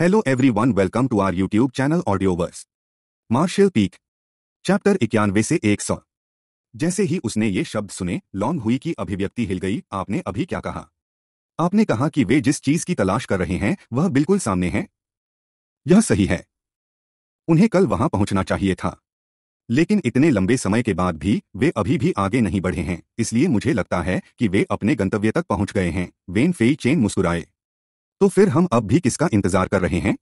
Hello everyone welcome to our YouTube channel Audioverse martial peak chapter इक्यानवे से एक सौ जैसे ही उसने ये शब्द सुने लॉन्ग हुई की अभिव्यक्ति हिल गई आपने अभी क्या कहा आपने कहा कि वे जिस चीज की तलाश कर रहे हैं वह बिल्कुल सामने है यह सही है उन्हें कल वहां पहुंचना चाहिए था लेकिन इतने लंबे समय के बाद भी वे अभी भी आगे नहीं बढ़े हैं इसलिए मुझे लगता है कि वे अपने गंतव्य तक पहुंच गए हैं वेन फेई चेन मुस्कुराए तो फिर हम अब भी किसका इंतजार कर रहे हैं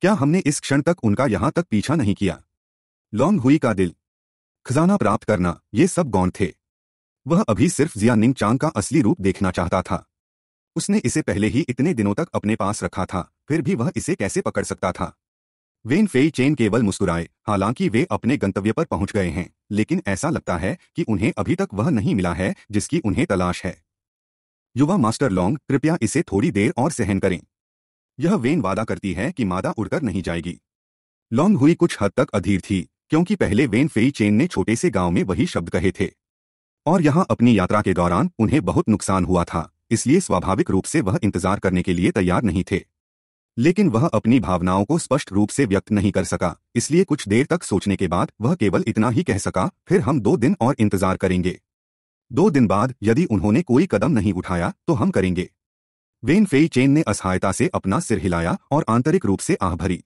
क्या हमने इस क्षण तक उनका यहां तक पीछा नहीं किया लॉन्ग हुई का दिल खजाना प्राप्त करना ये सब गौन थे वह अभी सिर्फ जिया निंग चांग का असली रूप देखना चाहता था उसने इसे पहले ही इतने दिनों तक अपने पास रखा था फिर भी वह इसे कैसे पकड़ सकता था वेन फेई चेन केवल मुस्कुराए हालांकि वे अपने गंतव्य पर पहुंच गए हैं लेकिन ऐसा लगता है कि उन्हें अभी तक वह नहीं मिला है जिसकी उन्हें तलाश है युवा मास्टर लॉन्ग कृपया इसे थोड़ी देर और सहन करें यह वेन वादा करती है कि मादा उड़कर नहीं जाएगी लॉन्ग हुई कुछ हद तक अधीर थी क्योंकि पहले वेन फेई चेन ने छोटे से गांव में वही शब्द कहे थे और यहां अपनी यात्रा के दौरान उन्हें बहुत नुकसान हुआ था इसलिए स्वाभाविक रूप से वह इंतजार करने के लिए तैयार नहीं थे लेकिन वह अपनी भावनाओं को स्पष्ट रूप से व्यक्त नहीं कर सका इसलिए कुछ देर तक सोचने के बाद वह केवल इतना ही कह सका फिर हम दो दिन और इंतजार करेंगे दो दिन बाद यदि उन्होंने कोई कदम नहीं उठाया तो हम करेंगे वेन फेई चेन ने असहायता से अपना सिर हिलाया और आंतरिक रूप से आह भरी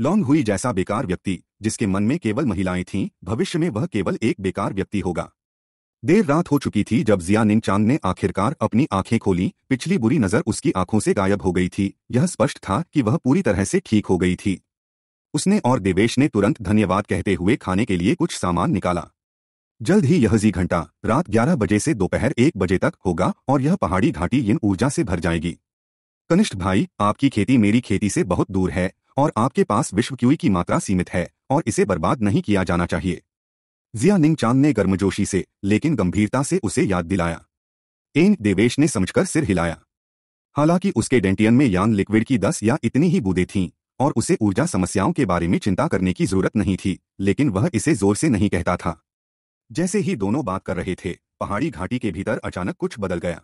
लॉन्ग हुई जैसा बेकार व्यक्ति जिसके मन में केवल महिलाएं थीं भविष्य में वह केवल एक बेकार व्यक्ति होगा देर रात हो चुकी थी जब जिया निनचांग ने आखिरकार अपनी आंखें खोली पिछली बुरी नजर उसकी आंखों से गायब हो गई थी यह स्पष्ट था कि वह पूरी तरह से ठीक हो गई थी उसने और देवेश ने तुरंत धन्यवाद कहते हुए खाने के लिए कुछ सामान निकाला जल्द ही यह जी घंटा रात 11 बजे से दोपहर एक बजे तक होगा और यह पहाड़ी घाटी इन ऊर्जा से भर जाएगी कनिष्ठ भाई आपकी खेती मेरी खेती से बहुत दूर है और आपके पास विश्व क्यूई की मात्रा सीमित है और इसे बर्बाद नहीं किया जाना चाहिए जिया निंग चांद ने गर्मजोशी से लेकिन गंभीरता से उसे याद दिलाया एन देवेश ने समझकर सिर हिलाया हालांकि उसके डेंटियन में यान लिक्विड की दस या इतनी ही बूदे थीं और उसे ऊर्जा समस्याओं के बारे में चिंता करने की जरूरत नहीं थी लेकिन वह इसे जोर से नहीं कहता था जैसे ही दोनों बात कर रहे थे पहाड़ी घाटी के भीतर अचानक कुछ बदल गया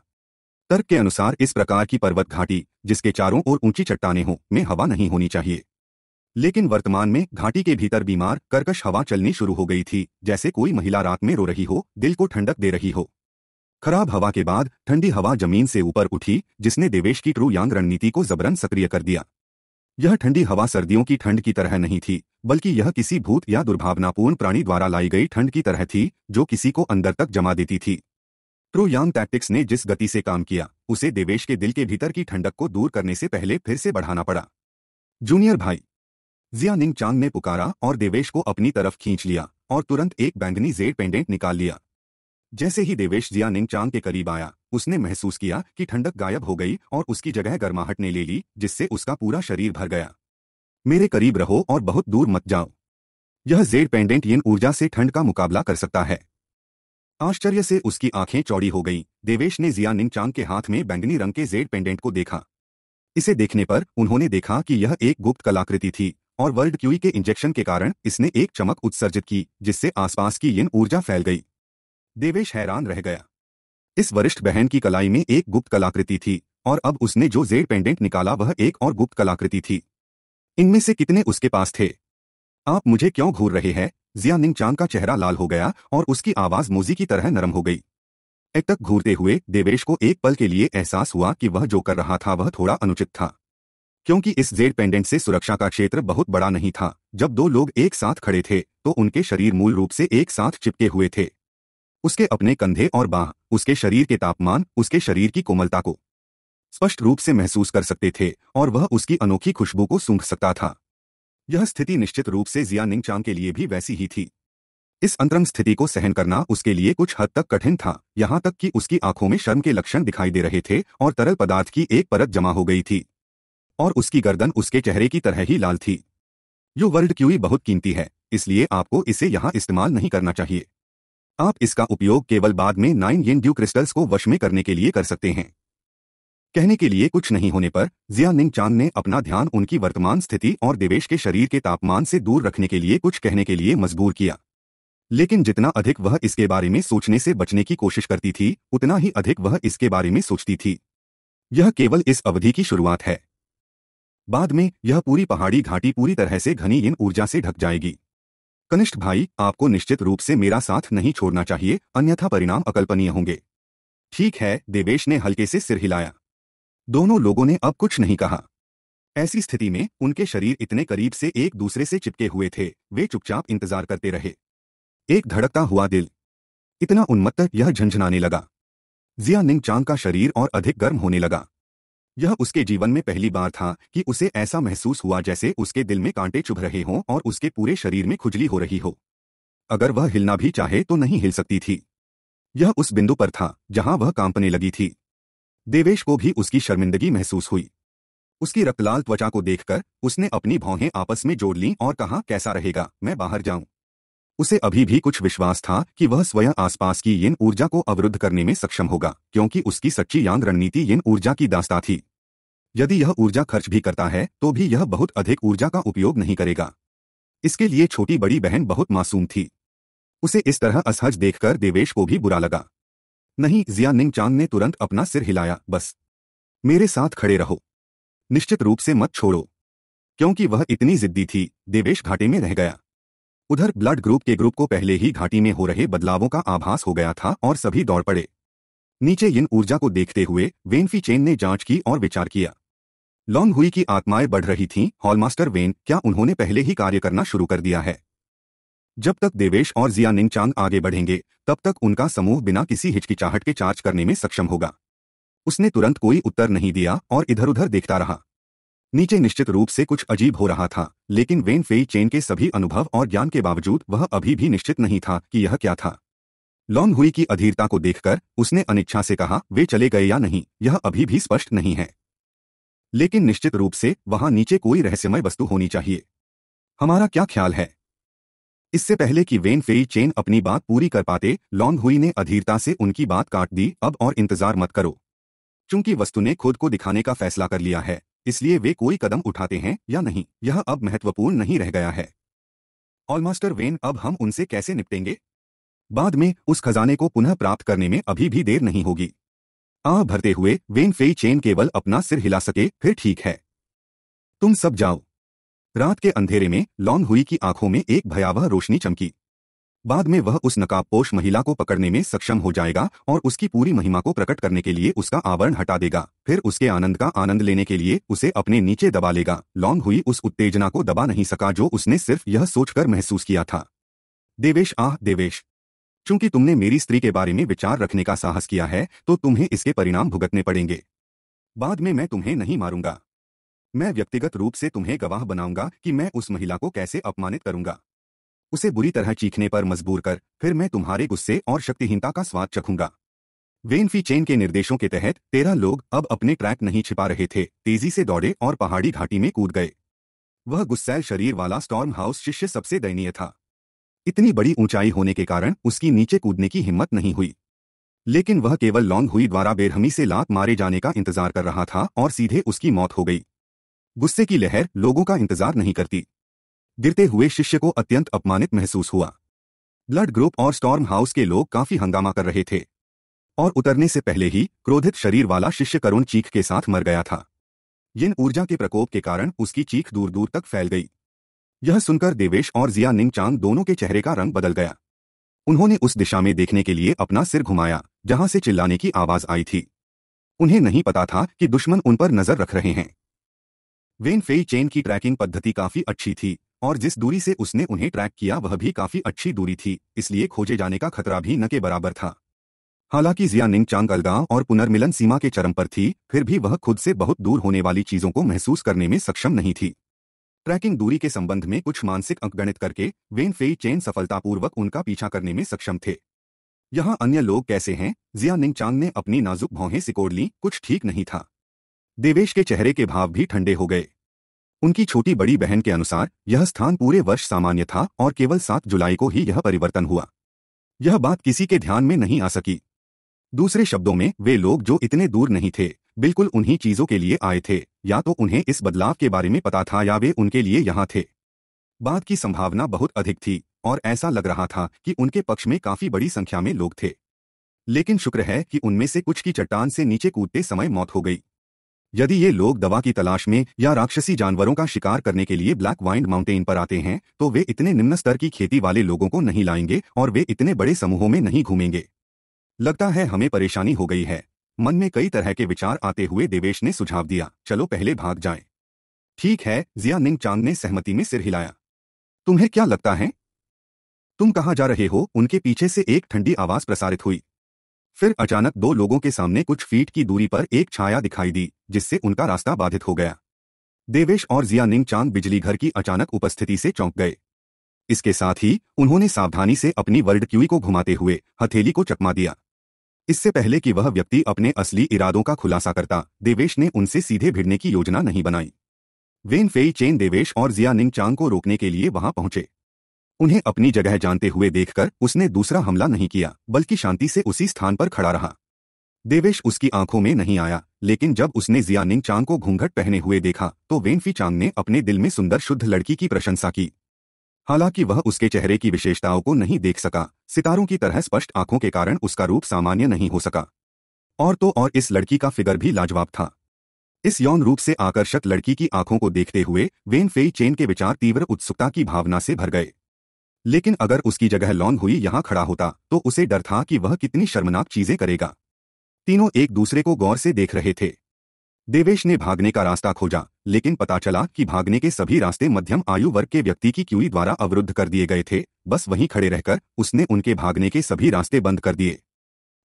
तर्क के अनुसार इस प्रकार की पर्वत घाटी जिसके चारों ओर ऊंची चट्टाने हों में हवा नहीं होनी चाहिए लेकिन वर्तमान में घाटी के भीतर बीमार कर्कश हवा चलनी शुरू हो गई थी जैसे कोई महिला रात में रो रही हो दिल को ठंडक दे रही हो खराब हवा के बाद ठंडी हवा जमीन से ऊपर उठी जिसने देवेश की ट्रू यांग रणनीति को जबरन सक्रिय कर दिया यह ठंडी हवा सर्दियों की ठंड की तरह नहीं थी बल्कि यह किसी भूत या दुर्भावनापूर्ण प्राणी द्वारा लाई गई ठंड की तरह थी जो किसी को अंदर तक जमा देती थी ट्रोयांग टैक्टिक्स ने जिस गति से काम किया उसे देवेश के दिल के भीतर की ठंडक को दूर करने से पहले फिर से बढ़ाना पड़ा जूनियर भाई जिया निंग चांग ने पुकारा और देवेश को अपनी तरफ खींच लिया और तुरंत एक बैंगनी जेड पेंडेंट निकाल लिया जैसे ही देवेश जिया निंग के करीब आया उसने महसूस किया कि ठंडक गायब हो गई और उसकी जगह गर्माहट ने ले ली जिससे उसका पूरा शरीर भर गया मेरे करीब रहो और बहुत दूर मत जाओ यह जेड पेंडेंट यिन ऊर्जा से ठंड का मुकाबला कर सकता है आश्चर्य से उसकी आंखें चौड़ी हो गईं। देवेश ने जिया निंग चांग के हाथ में बैंगनी रंग के जेड पेंडेंट को देखा इसे देखने पर उन्होंने देखा कि यह एक गुप्त कलाकृति थी और वर्ल्ड क्यूई के इंजेक्शन के कारण इसने एक चमक उत्सर्जित की जिससे आसपास की यिन ऊर्जा फैल गई देवेश हैरान रह गया इस वरिष्ठ बहन की कलाई में एक गुप्त कलाकृति थी और अब उसने जो जेड पेंडेंट निकाला वह एक और गुप्त कलाकृति थी इनमें से कितने उसके पास थे आप मुझे क्यों घूर रहे हैं जिया निंग का चेहरा लाल हो गया और उसकी आवाज मोजी की तरह नरम हो गई एक तक घूरते हुए देवेश को एक पल के लिए एहसास हुआ कि वह जो कर रहा था वह थोड़ा अनुचित था क्योंकि इस जेड पेंडेंट से सुरक्षा का क्षेत्र बहुत बड़ा नहीं था जब दो लोग एक साथ खड़े थे तो उनके शरीर मूल रूप से एक साथ चिपके हुए थे उसके अपने कंधे और बाह उसके शरीर के तापमान उसके शरीर की कोमलता को स्पष्ट रूप से महसूस कर सकते थे और वह उसकी अनोखी खुशबू को सूंघ सकता था यह स्थिति निश्चित रूप से जिया निंगचांग के लिए भी वैसी ही थी इस अंतरंग स्थिति को सहन करना उसके लिए कुछ हद तक कठिन था यहां तक कि उसकी आंखों में शर्म के लक्षण दिखाई दे रहे थे और तरल पदार्थ की एक परत जमा हो गई थी और उसकी गर्दन उसके चेहरे की तरह ही लाल थी यो वर्ल्ड क्यूई बहुत कीमती है इसलिए आपको इसे यहां इस्तेमाल नहीं करना चाहिए आप इसका उपयोग केवल बाद में नाइन येन ड्यू क्रिस्टल्स को वश में करने के लिए कर सकते हैं कहने के लिए कुछ नहीं होने पर जिया निंग चांद ने अपना ध्यान उनकी वर्तमान स्थिति और देवेश के शरीर के तापमान से दूर रखने के लिए कुछ कहने के लिए मजबूर किया लेकिन जितना अधिक वह इसके बारे में सोचने से बचने की कोशिश करती थी उतना ही अधिक वह इसके बारे में सोचती थी यह केवल इस अवधि की शुरुआत है बाद में यह पूरी पहाड़ी घाटी पूरी तरह से घनी इन ऊर्जा से ढक जाएगी कनिष्ठ भाई आपको निश्चित रूप से मेरा साथ नहीं छोड़ना चाहिए अन्यथा परिणाम अकल्पनीय होंगे ठीक है देवेश ने हल्के से सिर हिलाया दोनों लोगों ने अब कुछ नहीं कहा ऐसी स्थिति में उनके शरीर इतने करीब से एक दूसरे से चिपके हुए थे वे चुपचाप इंतजार करते रहे एक धड़कता हुआ दिल इतना उन्मत्त यह झंझनाने लगा जिया निंग चांग का शरीर और अधिक गर्म होने लगा यह उसके जीवन में पहली बार था कि उसे ऐसा महसूस हुआ जैसे उसके दिल में कांटे चुभ रहे हों और उसके पूरे शरीर में खुजली हो रही हो अगर वह हिलना भी चाहे तो नहीं हिल सकती थी यह उस बिंदु पर था जहां वह कांपने लगी थी देवेश को भी उसकी शर्मिंदगी महसूस हुई उसकी रक्तलाल त्वचा को देखकर उसने अपनी भौहें आपस में जोड़ लीं और कहा कैसा रहेगा मैं बाहर जाऊं उसे अभी भी कुछ विश्वास था कि वह स्वयं आसपास की यिन ऊर्जा को अवरुद्ध करने में सक्षम होगा क्योंकि उसकी सच्ची यांग रणनीति यिन ऊर्जा की दास्ता थी यदि यह ऊर्जा खर्च भी करता है तो भी यह बहुत अधिक ऊर्जा का उपयोग नहीं करेगा इसके लिए छोटी बड़ी बहन बहुत मासूम थी उसे इस तरह असहज देखकर देवेश को भी बुरा लगा नहीं जिया निंग ने तुरंत अपना सिर हिलाया बस मेरे साथ खड़े रहो निश्चित रूप से मत छोड़ो क्योंकि वह इतनी जिद्दी थी देवेश घाटे में रह गया उधर ब्लड ग्रुप के ग्रुप को पहले ही घाटी में हो रहे बदलावों का आभास हो गया था और सभी दौड़ पड़े नीचे इन ऊर्जा को देखते हुए वेनफी चेन ने जांच की और विचार किया लॉन्ग हुई की आत्माएं बढ़ रही थीं हॉलमास्टर वेन क्या उन्होंने पहले ही कार्य करना शुरू कर दिया है जब तक देवेश और जिया निंगचांग आगे बढ़ेंगे तब तक उनका समूह बिना किसी हिचकिचाहट के चार्ज करने में सक्षम होगा उसने तुरंत कोई उत्तर नहीं दिया और इधर उधर देखता रहा नीचे निश्चित रूप से कुछ अजीब हो रहा था लेकिन वेन फेई चेन के सभी अनुभव और ज्ञान के बावजूद वह अभी भी निश्चित नहीं था कि यह क्या था लॉन्ग हुई की अधीरता को देखकर उसने अनिच्छा से कहा वे चले गए या नहीं यह अभी भी स्पष्ट नहीं है लेकिन निश्चित रूप से वहां नीचे कोई रहस्यमय वस्तु होनी चाहिए हमारा क्या ख्याल है इससे पहले कि वेन फेई चेन अपनी बात पूरी कर पाते लॉन्ग हुई ने अधीरता से उनकी बात काट दी अब और इंतजार मत करो चूंकि वस्तु ने खुद को दिखाने का फैसला कर लिया है इसलिए वे कोई कदम उठाते हैं या नहीं यह अब महत्वपूर्ण नहीं रह गया है ऑलमास्टर वेन अब हम उनसे कैसे निपटेंगे बाद में उस खजाने को पुनः प्राप्त करने में अभी भी देर नहीं होगी आ भरते हुए वेन फे चेन केवल अपना सिर हिला सके फिर ठीक है तुम सब जाओ रात के अंधेरे में लॉन हुई की आंखों में एक भयावह रोशनी चमकी बाद में वह उस नकाबपोश महिला को पकड़ने में सक्षम हो जाएगा और उसकी पूरी महिमा को प्रकट करने के लिए उसका आवरण हटा देगा फिर उसके आनंद का आनंद लेने के लिए उसे अपने नीचे दबा लेगा लॉन्ग हुई उस उत्तेजना को दबा नहीं सका जो उसने सिर्फ यह सोचकर महसूस किया था देवेश आह देवेश चूंकि तुमने मेरी स्त्री के बारे में विचार रखने का साहस किया है तो तुम्हें इसके परिणाम भुगतने पड़ेंगे बाद में मैं तुम्हें नहीं मारूंगा मैं व्यक्तिगत रूप से तुम्हें गवाह बनाऊंगा कि मैं उस महिला को कैसे अपमानित करूंगा उसे बुरी तरह चीखने पर मजबूर कर फिर मैं तुम्हारे गुस्से और शक्तिहीनता का स्वाद चखूंगा वेनफी चेन के निर्देशों के तहत तेरह लोग अब अपने ट्रैक नहीं छिपा रहे थे तेजी से दौड़े और पहाड़ी घाटी में कूद गए वह गुस्सैल शरीर वाला स्टॉर्म हाउस शिष्य सबसे दयनीय था इतनी बड़ी ऊंचाई होने के कारण उसकी नीचे कूदने की हिम्मत नहीं हुई लेकिन वह केवल लॉन्ग हुई द्वारा बेरहमी से लात मारे जाने का इंतजार कर रहा था और सीधे उसकी मौत हो गई गुस्से की लहर लोगों का इंतजार नहीं करती गिरते हुए शिष्य को अत्यंत अपमानित महसूस हुआ ब्लड ग्रुप और स्टॉर्म हाउस के लोग काफी हंगामा कर रहे थे और उतरने से पहले ही क्रोधित शरीर वाला शिष्य करुण चीख के साथ मर गया था जिन ऊर्जा के प्रकोप के कारण उसकी चीख दूर दूर तक फैल गई यह सुनकर देवेश और जिया निंगचांग दोनों के चेहरे का रंग बदल गया उन्होंने उस दिशा में देखने के लिए अपना सिर घुमाया जहां से चिल्लाने की आवाज आई थी उन्हें नहीं पता था कि दुश्मन उन पर नजर रख रहे हैं वेन फेई चेन की ट्रैकिंग पद्धति काफी अच्छी थी और जिस दूरी से उसने उन्हें ट्रैक किया वह भी काफी अच्छी दूरी थी इसलिए खोजे जाने का खतरा भी न के बराबर था हालांकि निंग चांग अलगांव और पुनर्मिलन सीमा के चरम पर थी फिर भी वह खुद से बहुत दूर होने वाली चीजों को महसूस करने में सक्षम नहीं थी ट्रैकिंग दूरी के संबंध में कुछ मानसिक अंकगणित करके वेन फेई चेन सफलतापूर्वक उनका पीछा करने में सक्षम थे यहां अन्य लोग कैसे हैं जिया निंग चांग ने अपनी नाजुक भौहें सिकोड़ ली कुछ ठीक नहीं था देवेश के चेहरे के भाव भी ठंडे हो गए उनकी छोटी बड़ी बहन के अनुसार यह स्थान पूरे वर्ष सामान्य था और केवल सात जुलाई को ही यह परिवर्तन हुआ यह बात किसी के ध्यान में नहीं आ सकी दूसरे शब्दों में वे लोग जो इतने दूर नहीं थे बिल्कुल उन्हीं चीजों के लिए आए थे या तो उन्हें इस बदलाव के बारे में पता था या वे उनके लिए यहां थे बाद की संभावना बहुत अधिक थी और ऐसा लग रहा था कि उनके पक्ष में काफी बड़ी संख्या में लोग थे लेकिन शुक्र है कि उनमें से कुछ की चट्टान से नीचे कूदते समय मौत हो गई यदि ये लोग दवा की तलाश में या राक्षसी जानवरों का शिकार करने के लिए ब्लैक वाइंड माउंटेन पर आते हैं तो वे इतने निम्न स्तर की खेती वाले लोगों को नहीं लाएंगे और वे इतने बड़े समूहों में नहीं घूमेंगे लगता है हमें परेशानी हो गई है मन में कई तरह के विचार आते हुए देवेश ने सुझाव दिया चलो पहले भाग जाए ठीक है जिया निंग चांद ने सहमति में सिर हिलाया तुम्हें क्या लगता है तुम कहाँ जा रहे हो उनके पीछे से एक ठंडी आवाज प्रसारित हुई फिर अचानक दो लोगों के सामने कुछ फीट की दूरी पर एक छाया दिखाई दी जिससे उनका रास्ता बाधित हो गया देवेश और जिया निंग चांद बिजली घर की अचानक उपस्थिति से चौंक गए इसके साथ ही उन्होंने सावधानी से अपनी वर्ल्ड क्यूई को घुमाते हुए हथेली को चकमा दिया इससे पहले कि वह व्यक्ति अपने असली इरादों का खुलासा करता देवेश ने उनसे सीधे भिड़ने की योजना नहीं बनाई वेन फेई चेन देवेश और जिया निंग चांग को रोकने के लिए वहां पहुंचे उन्हें अपनी जगह जानते हुए देखकर उसने दूसरा हमला नहीं किया बल्कि शांति से उसी स्थान पर खड़ा रहा देवेश उसकी आंखों में नहीं आया लेकिन जब उसने जियानिंग चांग को घूंघट पहने हुए देखा तो वेनफी चांग ने अपने दिल में सुंदर शुद्ध लड़की की प्रशंसा की हालांकि वह उसके चेहरे की विशेषताओं को नहीं देख सका सितारों की तरह स्पष्ट आंखों के कारण उसका रूप सामान्य नहीं हो सका और तो और इस लड़की का फिगर भी लाजवाब था इस यौन रूप से आकर्षक लड़की की आंखों को देखते हुए वेन फेई चेन के विचार तीव्र उत्सुकता की भावना से भर गए लेकिन अगर उसकी जगह लॉन्ग हुई यहां खड़ा होता तो उसे डर था कि वह कितनी शर्मनाक चीजें करेगा तीनों एक दूसरे को गौर से देख रहे थे देवेश ने भागने का रास्ता खोजा लेकिन पता चला कि भागने के सभी रास्ते मध्यम आयु वर्ग के व्यक्ति की क्यूई द्वारा अवरुद्ध कर दिए गए थे बस वहीं खड़े रहकर उसने उनके भागने के सभी रास्ते बंद कर दिए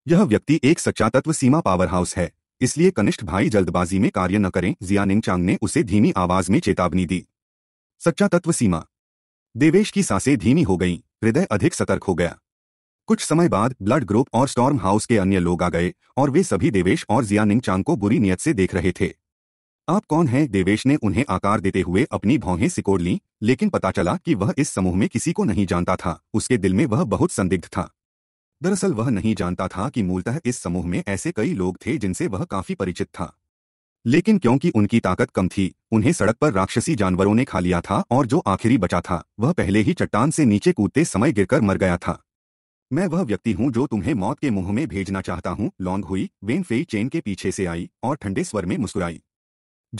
यह व्यक्ति एक सच्चा तत्व सीमा पावर हाउस है इसलिए कनिष्ठ भाई जल्दबाजी में कार्य न करें जियानिंग चांग ने उसे धीमी आवाज में चेतावनी दी सच्चा तत्व सीमा देवेश की सांसें धीमी हो गईं हृदय अधिक सतर्क हो गया कुछ समय बाद ब्लड ग्रुप और स्टॉर्म हाउस के अन्य लोग आ गए और वे सभी देवेश और जियानिंग चांग को बुरी नियत से देख रहे थे आप कौन हैं देवेश ने उन्हें आकार देते हुए अपनी भौहें सिकोड़ ली लेकिन पता चला कि वह इस समूह में किसी को नहीं जानता था उसके दिल में वह बहुत संदिग्ध था दरअसल वह नहीं जानता था कि मूलतः इस समूह में ऐसे कई लोग थे जिनसे वह काफी परिचित था लेकिन क्योंकि उनकी ताकत कम थी उन्हें सड़क पर राक्षसी जानवरों ने खा लिया था और जो आखिरी बचा था वह पहले ही चट्टान से नीचे कूदते समय गिरकर मर गया था मैं वह व्यक्ति हूँ जो तुम्हें मौत के मुंह में भेजना चाहता हूं लॉन्ग हुई वेन फेई चेन के पीछे से आई और ठंडे स्वर में मुस्कुराई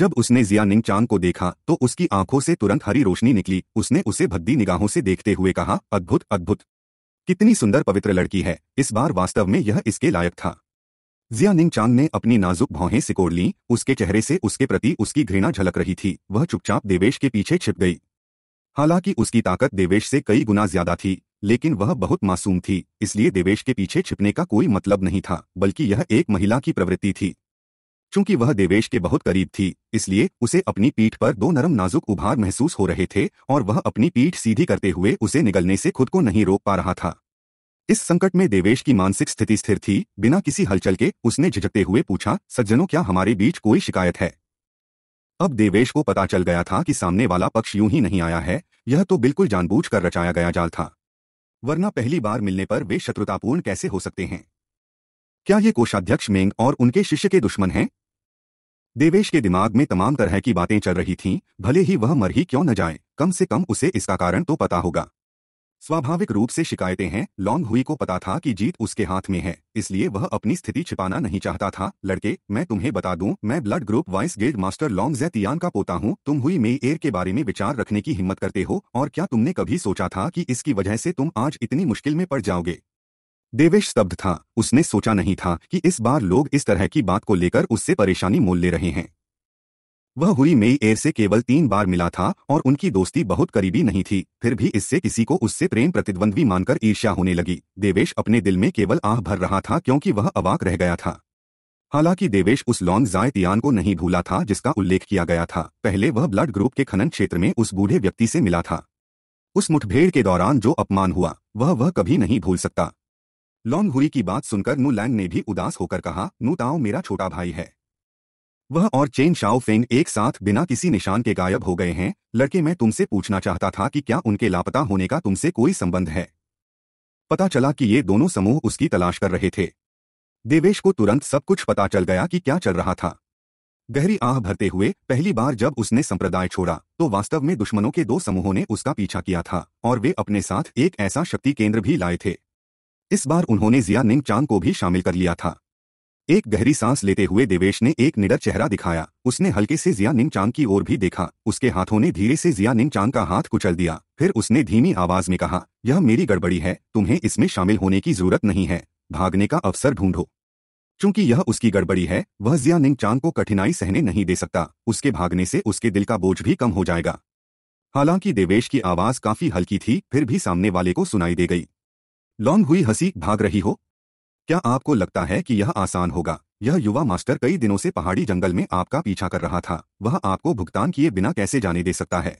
जब उसने जिया निंग चांग को देखा तो उसकी आंखों से तुरंत हरी रोशनी निकली उसने उसे भद्दी निगाहों से देखते हुए कहा अद्भुत अद्भुत कितनी सुंदर पवित्र लड़की है इस बार वास्तव में यह इसके लायक था जिया निंग चांग ने अपनी नाजुक भौहें सिकोड़ ली उसके चेहरे से उसके प्रति उसकी घृणा झलक रही थी वह चुपचाप देवेश के पीछे छिप गई हालांकि उसकी ताकत देवेश से कई गुना ज्यादा थी लेकिन वह बहुत मासूम थी इसलिए देवेश के पीछे छिपने का कोई मतलब नहीं था बल्कि यह एक महिला की प्रवृत्ति थी चूंकि वह देवेश के बहुत करीब थी इसलिए उसे अपनी पीठ पर दो नरम नाजुक उभार महसूस हो रहे थे और वह अपनी पीठ सीधी करते हुए उसे निगलने से खुद को नहीं रोक पा रहा था इस संकट में देवेश की मानसिक स्थिति स्थिर थी बिना किसी हलचल के उसने झिझकते हुए पूछा सज्जनों क्या हमारे बीच कोई शिकायत है अब देवेश को पता चल गया था कि सामने वाला पक्ष यूं ही नहीं आया है यह तो बिल्कुल जानबूझ कर रचाया गया जाल था वरना पहली बार मिलने पर वे शत्रुतापूर्ण कैसे हो सकते हैं क्या ये कोषाध्यक्ष मेंग और उनके शिष्य के दुश्मन हैं देवेश के दिमाग में तमाम तरह की बातें चल रही थीं, भले ही वह मर ही क्यों न जाए कम से कम उसे इसका कारण तो पता होगा स्वाभाविक रूप से शिकायतें हैं लॉन्ग हुई को पता था कि जीत उसके हाथ में है इसलिए वह अपनी स्थिति छिपाना नहीं चाहता था लड़के मैं तुम्हें बता दूं मैं ब्लड ग्रुप वाइस गेड मास्टर लॉन्ग जैतियान का पोता हूं तुम हुई मे एयर के बारे में विचार रखने की हिम्मत करते हो और क्या तुमने कभी सोचा था कि इसकी वजह से तुम आज इतनी मुश्किल में पड़ जाओगे देवेश स्तब्ध था उसने सोचा नहीं था कि इस बार लोग इस तरह की बात को लेकर उससे परेशानी मोल ले रहे हैं वह हुई मई एयर से केवल तीन बार मिला था और उनकी दोस्ती बहुत करीबी नहीं थी फिर भी इससे किसी को उससे प्रेम प्रतिद्वंद्वी मानकर ईर्ष्या होने लगी देवेश अपने दिल में केवल आह भर रहा था क्योंकि वह अवाक रह गया था हालांकि देवेश उस लॉन्ग जायतियान को नहीं भूला था जिसका उल्लेख किया गया था पहले वह ब्लड ग्रुप के खनन क्षेत्र में उस बूढ़े व्यक्ति से मिला था उस मुठभेड़ के दौरान जो अपमान हुआ वह वह कभी नहीं भूल सकता लॉन्ग हुई की बात सुनकर नू लैंग ने भी उदास होकर कहा नू ताओ मेरा छोटा भाई है वह और चेन शाओ फेंग एक साथ बिना किसी निशान के गायब हो गए हैं लड़के मैं तुमसे पूछना चाहता था कि क्या उनके लापता होने का तुमसे कोई संबंध है पता चला कि ये दोनों समूह उसकी तलाश कर रहे थे देवेश को तुरंत सब कुछ पता चल गया कि क्या चल रहा था गहरी आह भरते हुए पहली बार जब उसने संप्रदाय छोड़ा तो वास्तव में दुश्मनों के दो समूहों ने उसका पीछा किया था और वे अपने साथ एक ऐसा शक्ति केंद्र भी लाए थे इस बार उन्होंने जिया निंग चांग को भी शामिल कर लिया था एक गहरी सांस लेते हुए देवेश ने एक निडर चेहरा दिखाया उसने हल्के से जिया निमचांग की ओर भी देखा उसके हाथों ने धीरे से जिया निमचांग का हाथ कुचल दिया फिर उसने धीमी आवाज में कहा यह मेरी गड़बड़ी है तुम्हें इसमें शामिल होने की जरूरत नहीं है भागने का अवसर ढूंढो चूंकि यह उसकी गड़बड़ी है वह जिया निंगचांग को कठिनाई सहने नहीं दे सकता उसके भागने से उसके दिल का बोझ भी कम हो जाएगा हालांकि देवेश की आवाज काफी हल्की थी फिर भी सामने वाले को सुनाई दे गई लॉन्ग हुई हंसी भाग रही हो क्या आपको लगता है कि यह आसान होगा यह युवा मास्टर कई दिनों से पहाड़ी जंगल में आपका पीछा कर रहा था वह आपको भुगतान किए बिना कैसे जाने दे सकता है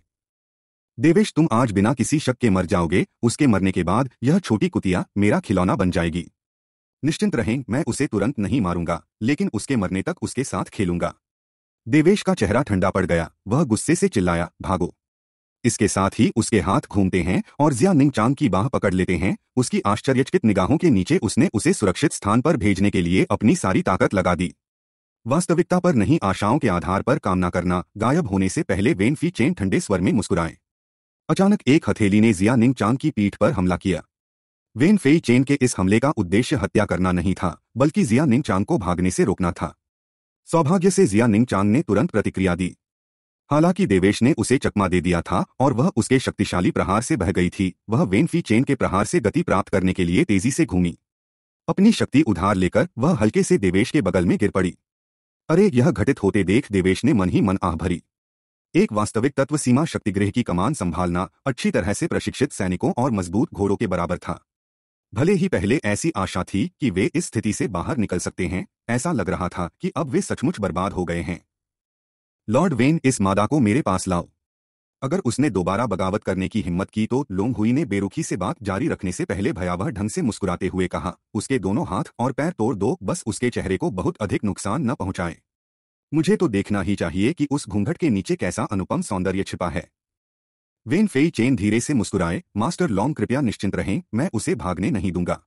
देवेश तुम आज बिना किसी शक के मर जाओगे उसके मरने के बाद यह छोटी कुतिया मेरा खिलौना बन जाएगी निश्चिंत रहें मैं उसे तुरंत नहीं मारूंगा लेकिन उसके मरने तक उसके साथ खेलूंगा देवेश का चेहरा ठंडा पड़ गया वह गुस्से से चिल्लाया भागो इसके साथ ही उसके हाथ घूमते हैं और जिया निंग चांग की बाह पकड़ लेते हैं उसकी आश्चर्यचकित निगाहों के नीचे उसने उसे सुरक्षित स्थान पर भेजने के लिए अपनी सारी ताकत लगा दी वास्तविकता पर नहीं आशाओं के आधार पर कामना करना गायब होने से पहले वेनफी चेन ठंडे स्वर में मुस्कुराए अचानक एक हथेली ने जिया निंग चांग की पीठ पर हमला किया वेन फेई चेन के इस हमले का उद्देश्य हत्या करना नहीं था बल्कि जिया निंग चांग को भागने से रोकना था सौभाग्य से जिया निंग चांग ने तुरंत प्रतिक्रिया दी हालांकि देवेश ने उसे चकमा दे दिया था और वह उसके शक्तिशाली प्रहार से बह गई थी वह वेनफी चेन के प्रहार से गति प्राप्त करने के लिए तेजी से घूमी अपनी शक्ति उधार लेकर वह हल्के से देवेश के बगल में गिर पड़ी अरे यह घटित होते देख देवेश ने मन ही मन आह भरी एक वास्तविक तत्व सीमा शक्तिगृह की कमान संभालना अच्छी तरह से प्रशिक्षित सैनिकों और मजबूत घोड़ों के बराबर था भले ही पहले ऐसी आशा थी कि वे इस स्थिति से बाहर निकल सकते हैं ऐसा लग रहा था कि अब वे सचमुच बर्बाद हो गए हैं लॉर्ड वेन इस मादा को मेरे पास लाओ अगर उसने दोबारा बगावत करने की हिम्मत की तो लोंग हुई ने बेरुखी से बात जारी रखने से पहले भयावह ढंग से मुस्कुराते हुए कहा उसके दोनों हाथ और पैर तोड़ दो बस उसके चेहरे को बहुत अधिक नुकसान न पहुंचाए मुझे तो देखना ही चाहिए कि उस घूंघट के नीचे कैसा अनुपम सौंदर्य छिपा है वेन फेई चेन धीरे से मुस्कुराए मास्टर लॉन्ग कृपया निश्चिंत रहें मैं उसे भागने नहीं दूंगा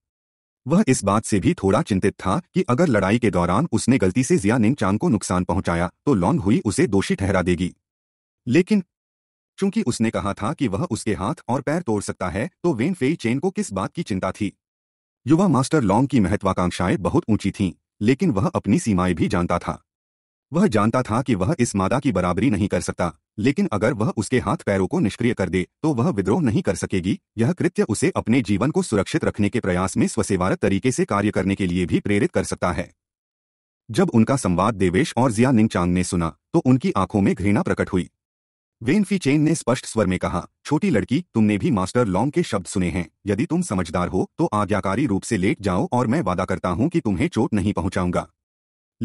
वह इस बात से भी थोड़ा चिंतित था कि अगर लड़ाई के दौरान उसने गलती से जिया निंग चांग को नुकसान पहुंचाया तो लॉन्ग हुई उसे दोषी ठहरा देगी लेकिन चूंकि उसने कहा था कि वह उसके हाथ और पैर तोड़ सकता है तो वेन फेई चेन को किस बात की चिंता थी युवा मास्टर लॉन्ग की महत्वाकांक्षाएं बहुत ऊंची थीं लेकिन वह अपनी सीमाएं भी जानता था वह जानता था कि वह इस मादा की बराबरी नहीं कर सकता लेकिन अगर वह उसके हाथ पैरों को निष्क्रिय कर दे तो वह विद्रोह नहीं कर सकेगी यह कृत्य उसे अपने जीवन को सुरक्षित रखने के प्रयास में स्वसेवारत तरीके से कार्य करने के लिए भी प्रेरित कर सकता है जब उनका संवाद देवेश और जिया निंगचांग ने सुना तो उनकी आंखों में घृणा प्रकट हुई वेनफी चेन ने स्पष्ट स्वर में कहा छोटी लड़की तुमने भी मास्टर लॉन्ग के शब्द सुने हैं यदि तुम समझदार हो तो आज्ञाकारी रूप से लेट जाओ और मैं वादा करता हूं कि तुम्हें चोट नहीं पहुंचाऊंगा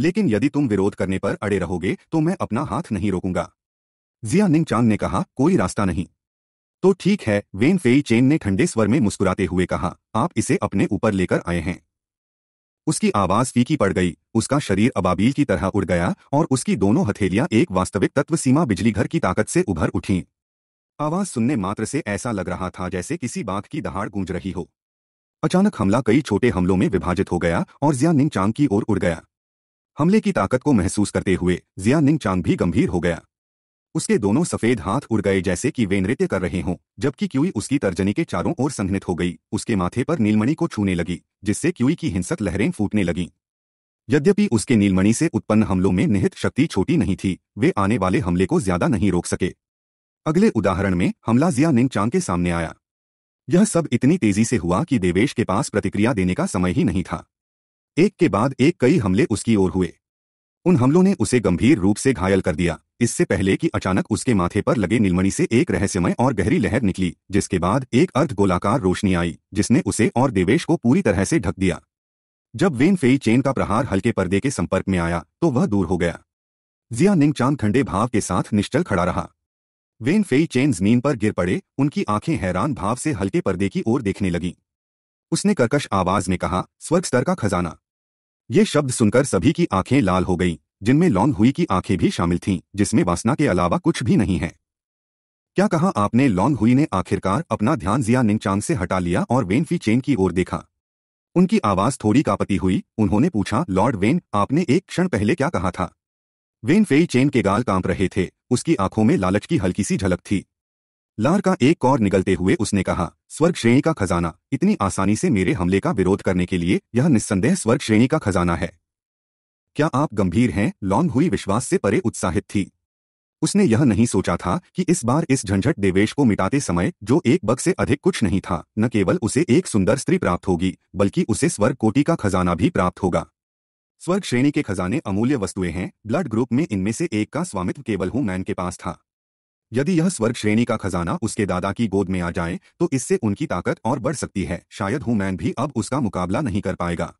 लेकिन यदि तुम विरोध करने पर अड़े रहोगे तो मैं अपना हाथ नहीं रोकूंगा जिया निंग चांग ने कहा कोई रास्ता नहीं तो ठीक है वेन फेई चेन ने ठंडे स्वर में मुस्कुराते हुए कहा आप इसे अपने ऊपर लेकर आए हैं उसकी आवाज फीकी पड़ गई उसका शरीर अबाबील की तरह उड़ गया और उसकी दोनों हथेलियां एक वास्तविक तत्व सीमा बिजली घर की ताकत से उभर उठीं आवाज सुनने मात्र से ऐसा लग रहा था जैसे किसी बाघ की दहाड़ गूंज रही हो अचानक हमला कई छोटे हमलों में विभाजित हो गया और जिया निंग चांग की ओर उड़ गया हमले की ताकत को महसूस करते हुए जिया निंग चांग भी गंभीर हो गया उसके दोनों सफेद हाथ उड़ गए जैसे कि वे नृत्य कर रहे हों जबकि क्यूई उसकी तर्जनी के चारों ओर संघनित हो गई उसके माथे पर नीलमणि को छूने लगी जिससे क्यूई की हिंसक लहरें फूटने लगीं यद्यपि उसके नीलमणि से उत्पन्न हमलों में निहित शक्ति छोटी नहीं थी वे आने वाले हमले को ज्यादा नहीं रोक सके अगले उदाहरण में हमला जिया निंग चांग के सामने आया यह सब इतनी तेजी से हुआ कि देवेश के पास प्रतिक्रिया देने का समय ही नहीं था एक के बाद एक कई हमले उसकी ओर हुए उन हमलों ने उसे गंभीर रूप से घायल कर दिया इससे पहले कि अचानक उसके माथे पर लगे नीलमणि से एक रहस्यमय और गहरी लहर निकली जिसके बाद एक अर्ध गोलाकार रोशनी आई जिसने उसे और देवेश को पूरी तरह से ढक दिया जब वेन फेई चेन का प्रहार हल्के पर्दे के संपर्क में आया तो वह दूर हो गया जिया निंग चांद ठंडे भाव के साथ निश्चल खड़ा रहा वेन फेई चेन जमीन पर गिर पड़े उनकी आंखें हैरान भाव से हल्के पर्दे की ओर देखने लगी उसने कर्कश आवाज में कहा स्वर्ग स्तर का खजाना ये शब्द सुनकर सभी की आंखें लाल हो गईं, जिनमें लॉन्ग हुई की आंखें भी शामिल थीं, जिसमें वासना के अलावा कुछ भी नहीं है क्या कहा आपने लॉन्ग हुई ने आखिरकार अपना ध्यान जिया निंगचांग से हटा लिया और वेन फी चेन की ओर देखा उनकी आवाज थोड़ी कापती हुई उन्होंने पूछा लॉर्ड वेन आपने एक क्षण पहले क्या कहा था वेन फेई चेन के गाल कांप रहे थे उसकी आंखों में लालच की हल्की सी झलक थी लार का एक और निगलते हुए उसने कहा स्वर्ग श्रेणी का खजाना इतनी आसानी से मेरे हमले का विरोध करने के लिए यह निस्संदेह स्वर्ग श्रेणी का खजाना है क्या आप गंभीर हैं लॉन्ग हुई विश्वास से परे उत्साहित थी उसने यह नहीं सोचा था कि इस बार इस झंझट देवेश को मिटाते समय जो एक बग से अधिक कुछ नहीं था न केवल उसे एक सुंदर स्त्री प्राप्त होगी बल्कि उसे स्वर्ग कोटि का खजाना भी प्राप्त होगा स्वर्ग श्रेणी के खजाने अमूल्य वस्तुएं हैं ब्लड ग्रुप में इनमें से एक का स्वामित्व केवल हूं मैन के पास था यदि यह स्वर्ग श्रेणी का खजाना उसके दादा की गोद में आ जाए तो इससे उनकी ताकत और बढ़ सकती है शायद हुमैन भी अब उसका मुकाबला नहीं कर पाएगा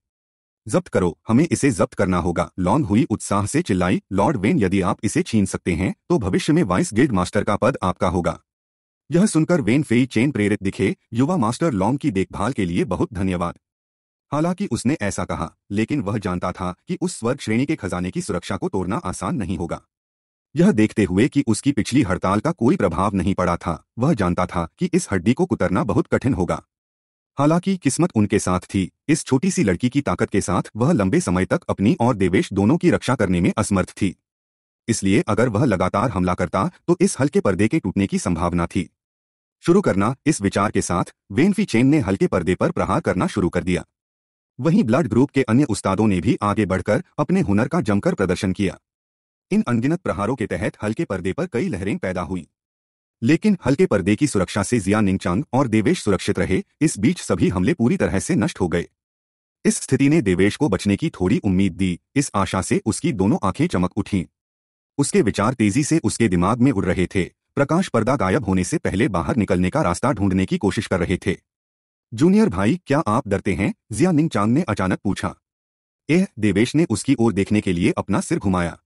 जब्त करो हमें इसे जब्त करना होगा लॉन्ग हुई उत्साह से चिल्लाई लॉर्ड वेन यदि आप इसे छीन सकते हैं तो भविष्य में वाइस गेड मास्टर का पद आपका होगा यह सुनकर वेन फेई चेन प्रेरित दिखे युवा मास्टर लॉन्ग की देखभाल के लिए बहुत धन्यवाद हालांकि उसने ऐसा कहा लेकिन वह जानता था कि उस स्वर्ग श्रेणी के खजाने की सुरक्षा को तोड़ना आसान नहीं होगा यह देखते हुए कि उसकी पिछली हड़ताल का कोई प्रभाव नहीं पड़ा था वह जानता था कि इस हड्डी को कुतरना बहुत कठिन होगा हालांकि किस्मत उनके साथ थी इस छोटी सी लड़की की ताकत के साथ वह लंबे समय तक अपनी और देवेश दोनों की रक्षा करने में असमर्थ थी इसलिए अगर वह लगातार हमला करता तो इस हल्के पर्दे के टूटने की संभावना थी शुरू करना इस विचार के साथ वेनफी चेन ने हल्के पर्दे पर प्रहार करना शुरू कर दिया वहीं ब्लड ग्रुप के अन्य उस्तादों ने भी आगे बढ़कर अपने हुनर का जमकर प्रदर्शन किया इन अनगिनत प्रहारों के तहत हल्के पर्दे पर कई लहरें पैदा हुई लेकिन हल्के पर्दे की सुरक्षा से जिया निंगचांग और देवेश सुरक्षित रहे इस बीच सभी हमले पूरी तरह से नष्ट हो गए इस स्थिति ने देवेश को बचने की थोड़ी उम्मीद दी इस आशा से उसकी दोनों आंखें चमक उठीं उसके विचार तेजी से उसके दिमाग में उड़ रहे थे प्रकाश पर्दा गायब होने से पहले बाहर निकलने का रास्ता ढूंढने की कोशिश कर रहे थे जूनियर भाई क्या आप डरते हैं जिया निंगचांग ने अचानक पूछा एह देवेश ने उसकी ओर देखने के लिए अपना सिर घुमाया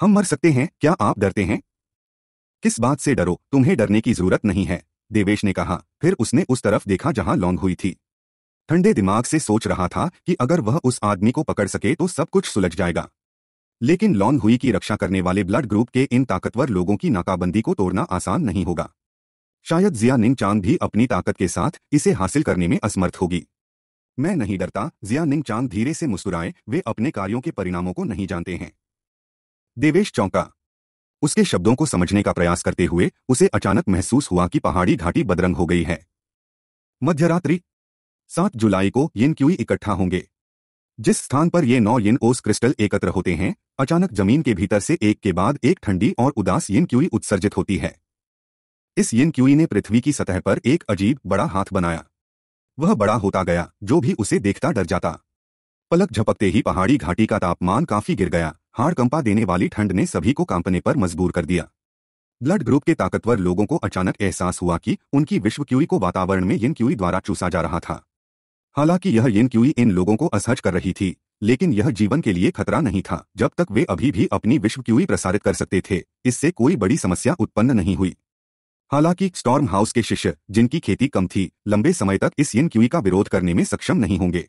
हम मर सकते हैं क्या आप डरते हैं किस बात से डरो तुम्हें डरने की जरूरत नहीं है देवेश ने कहा फिर उसने उस तरफ देखा जहां लौंग हुई थी ठंडे दिमाग से सोच रहा था कि अगर वह उस आदमी को पकड़ सके तो सब कुछ सुलझ जाएगा लेकिन लॉन हुई की रक्षा करने वाले ब्लड ग्रुप के इन ताकतवर लोगों की नाकाबंदी को तोड़ना आसान नहीं होगा शायद जिया निंग चांग भी अपनी ताकत के साथ इसे हासिल करने में असमर्थ होगी मैं नहीं डरता जिया निंग चांग धीरे से मुस्कुराए वे अपने कार्यों के परिणामों को नहीं जानते हैं देवेश चौंका उसके शब्दों को समझने का प्रयास करते हुए उसे अचानक महसूस हुआ कि पहाड़ी घाटी बदरंग हो गई है मध्यरात्रि सात जुलाई को यिन क्यूई इकट्ठा होंगे जिस स्थान पर ये नौ यिन ओस क्रिस्टल एकत्र होते हैं अचानक जमीन के भीतर से एक के बाद एक ठंडी और उदास यिन क्यूई उत्सर्जित होती है इस यिन क्यूई ने पृथ्वी की सतह पर एक अजीब बड़ा हाथ बनाया वह बड़ा होता गया जो भी उसे देखता डर जाता पलक झपकते ही पहाड़ी घाटी का तापमान काफी गिर गया हाड़ कंपा देने वाली ठंड ने सभी को कांपने पर मजबूर कर दिया ब्लड ग्रुप के ताकतवर लोगों को अचानक एहसास हुआ कि उनकी विश्व क्यूई को वातावरण में येन द्वारा चूसा जा रहा था हालांकि यह येन इन लोगों को असहज कर रही थी लेकिन यह जीवन के लिए खतरा नहीं था जब तक वे अभी भी अपनी विश्व क्यूई प्रसारित कर सकते थे इससे कोई बड़ी समस्या उत्पन्न नहीं हुई हालांकि स्टॉर्म हाउस के शिष्य जिनकी खेती कम थी लंबे समय तक इस येन क्यूई का विरोध करने में सक्षम नहीं होंगे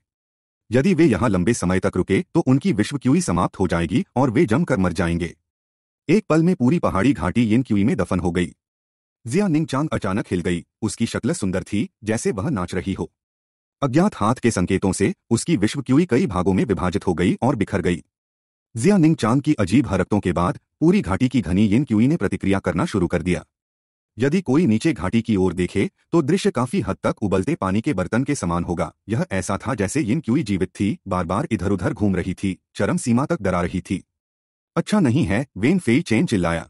यदि वे यहां लंबे समय तक रुके तो उनकी विश्व क्यूई समाप्त हो जाएगी और वे जमकर मर जाएंगे एक पल में पूरी पहाड़ी घाटी यिन क्यूई में दफन हो गई जिया निंगचांग अचानक हिल गई उसकी शक्ल सुंदर थी जैसे वह नाच रही हो अज्ञात हाथ के संकेतों से उसकी विश्व क्यूई कई भागों में विभाजित हो गई और बिखर गई जिया निंगचांग की अजीब हरकतों के बाद पूरी घाटी की घनी यिन क्यूई ने प्रतिक्रिया करना शुरू कर दिया यदि कोई नीचे घाटी की ओर देखे तो दृश्य काफी हद तक उबलते पानी के बर्तन के समान होगा यह ऐसा था जैसे यिन क्यूई जीवित थी बार बार इधर उधर घूम रही थी चरम सीमा तक डरा रही थी अच्छा नहीं है वेन फेई चेन चिल्लाया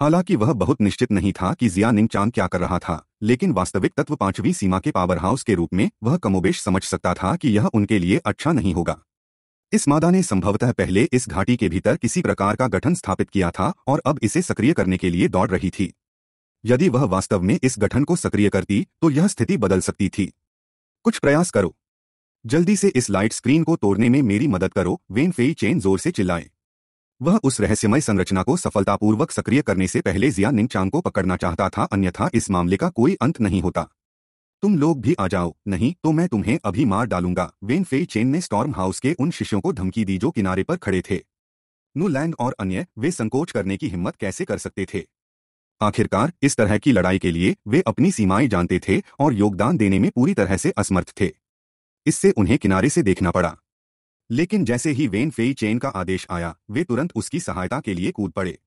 हालांकि वह बहुत निश्चित नहीं था कि जिया निंग क्या कर रहा था लेकिन वास्तविक तत्व पांचवी सीमा के पावर हाउस के रूप में वह कमोबेश समझ सकता था कि यह उनके लिए अच्छा नहीं होगा इस मादा ने संभवतः पहले इस घाटी के भीतर किसी प्रकार का गठन स्थापित किया था और अब इसे सक्रिय करने के लिए दौड़ रही थी यदि वह वास्तव में इस गठन को सक्रिय करती तो यह स्थिति बदल सकती थी कुछ प्रयास करो जल्दी से इस लाइट स्क्रीन को तोड़ने में मेरी मदद करो वेन फेई चेन जोर से चिल्लाए वह उस रहस्यमय संरचना को सफलतापूर्वक सक्रिय करने से पहले जिया निंगचांग को पकड़ना चाहता था अन्यथा इस मामले का कोई अंत नहीं होता तुम लोग भी आ जाओ नहीं तो मैं तुम्हें अभी मार डालूंगा वेन फेई चेन ने स्टॉर्म हाउस के उन शिष्यों को धमकी दी जो किनारे पर खड़े थे नूलैंड और अन्य वे संकोच करने की हिम्मत कैसे कर सकते थे आखिरकार इस तरह की लड़ाई के लिए वे अपनी सीमाएं जानते थे और योगदान देने में पूरी तरह से असमर्थ थे इससे उन्हें किनारे से देखना पड़ा लेकिन जैसे ही वेन फेई चेन का आदेश आया वे तुरंत उसकी सहायता के लिए कूद पड़े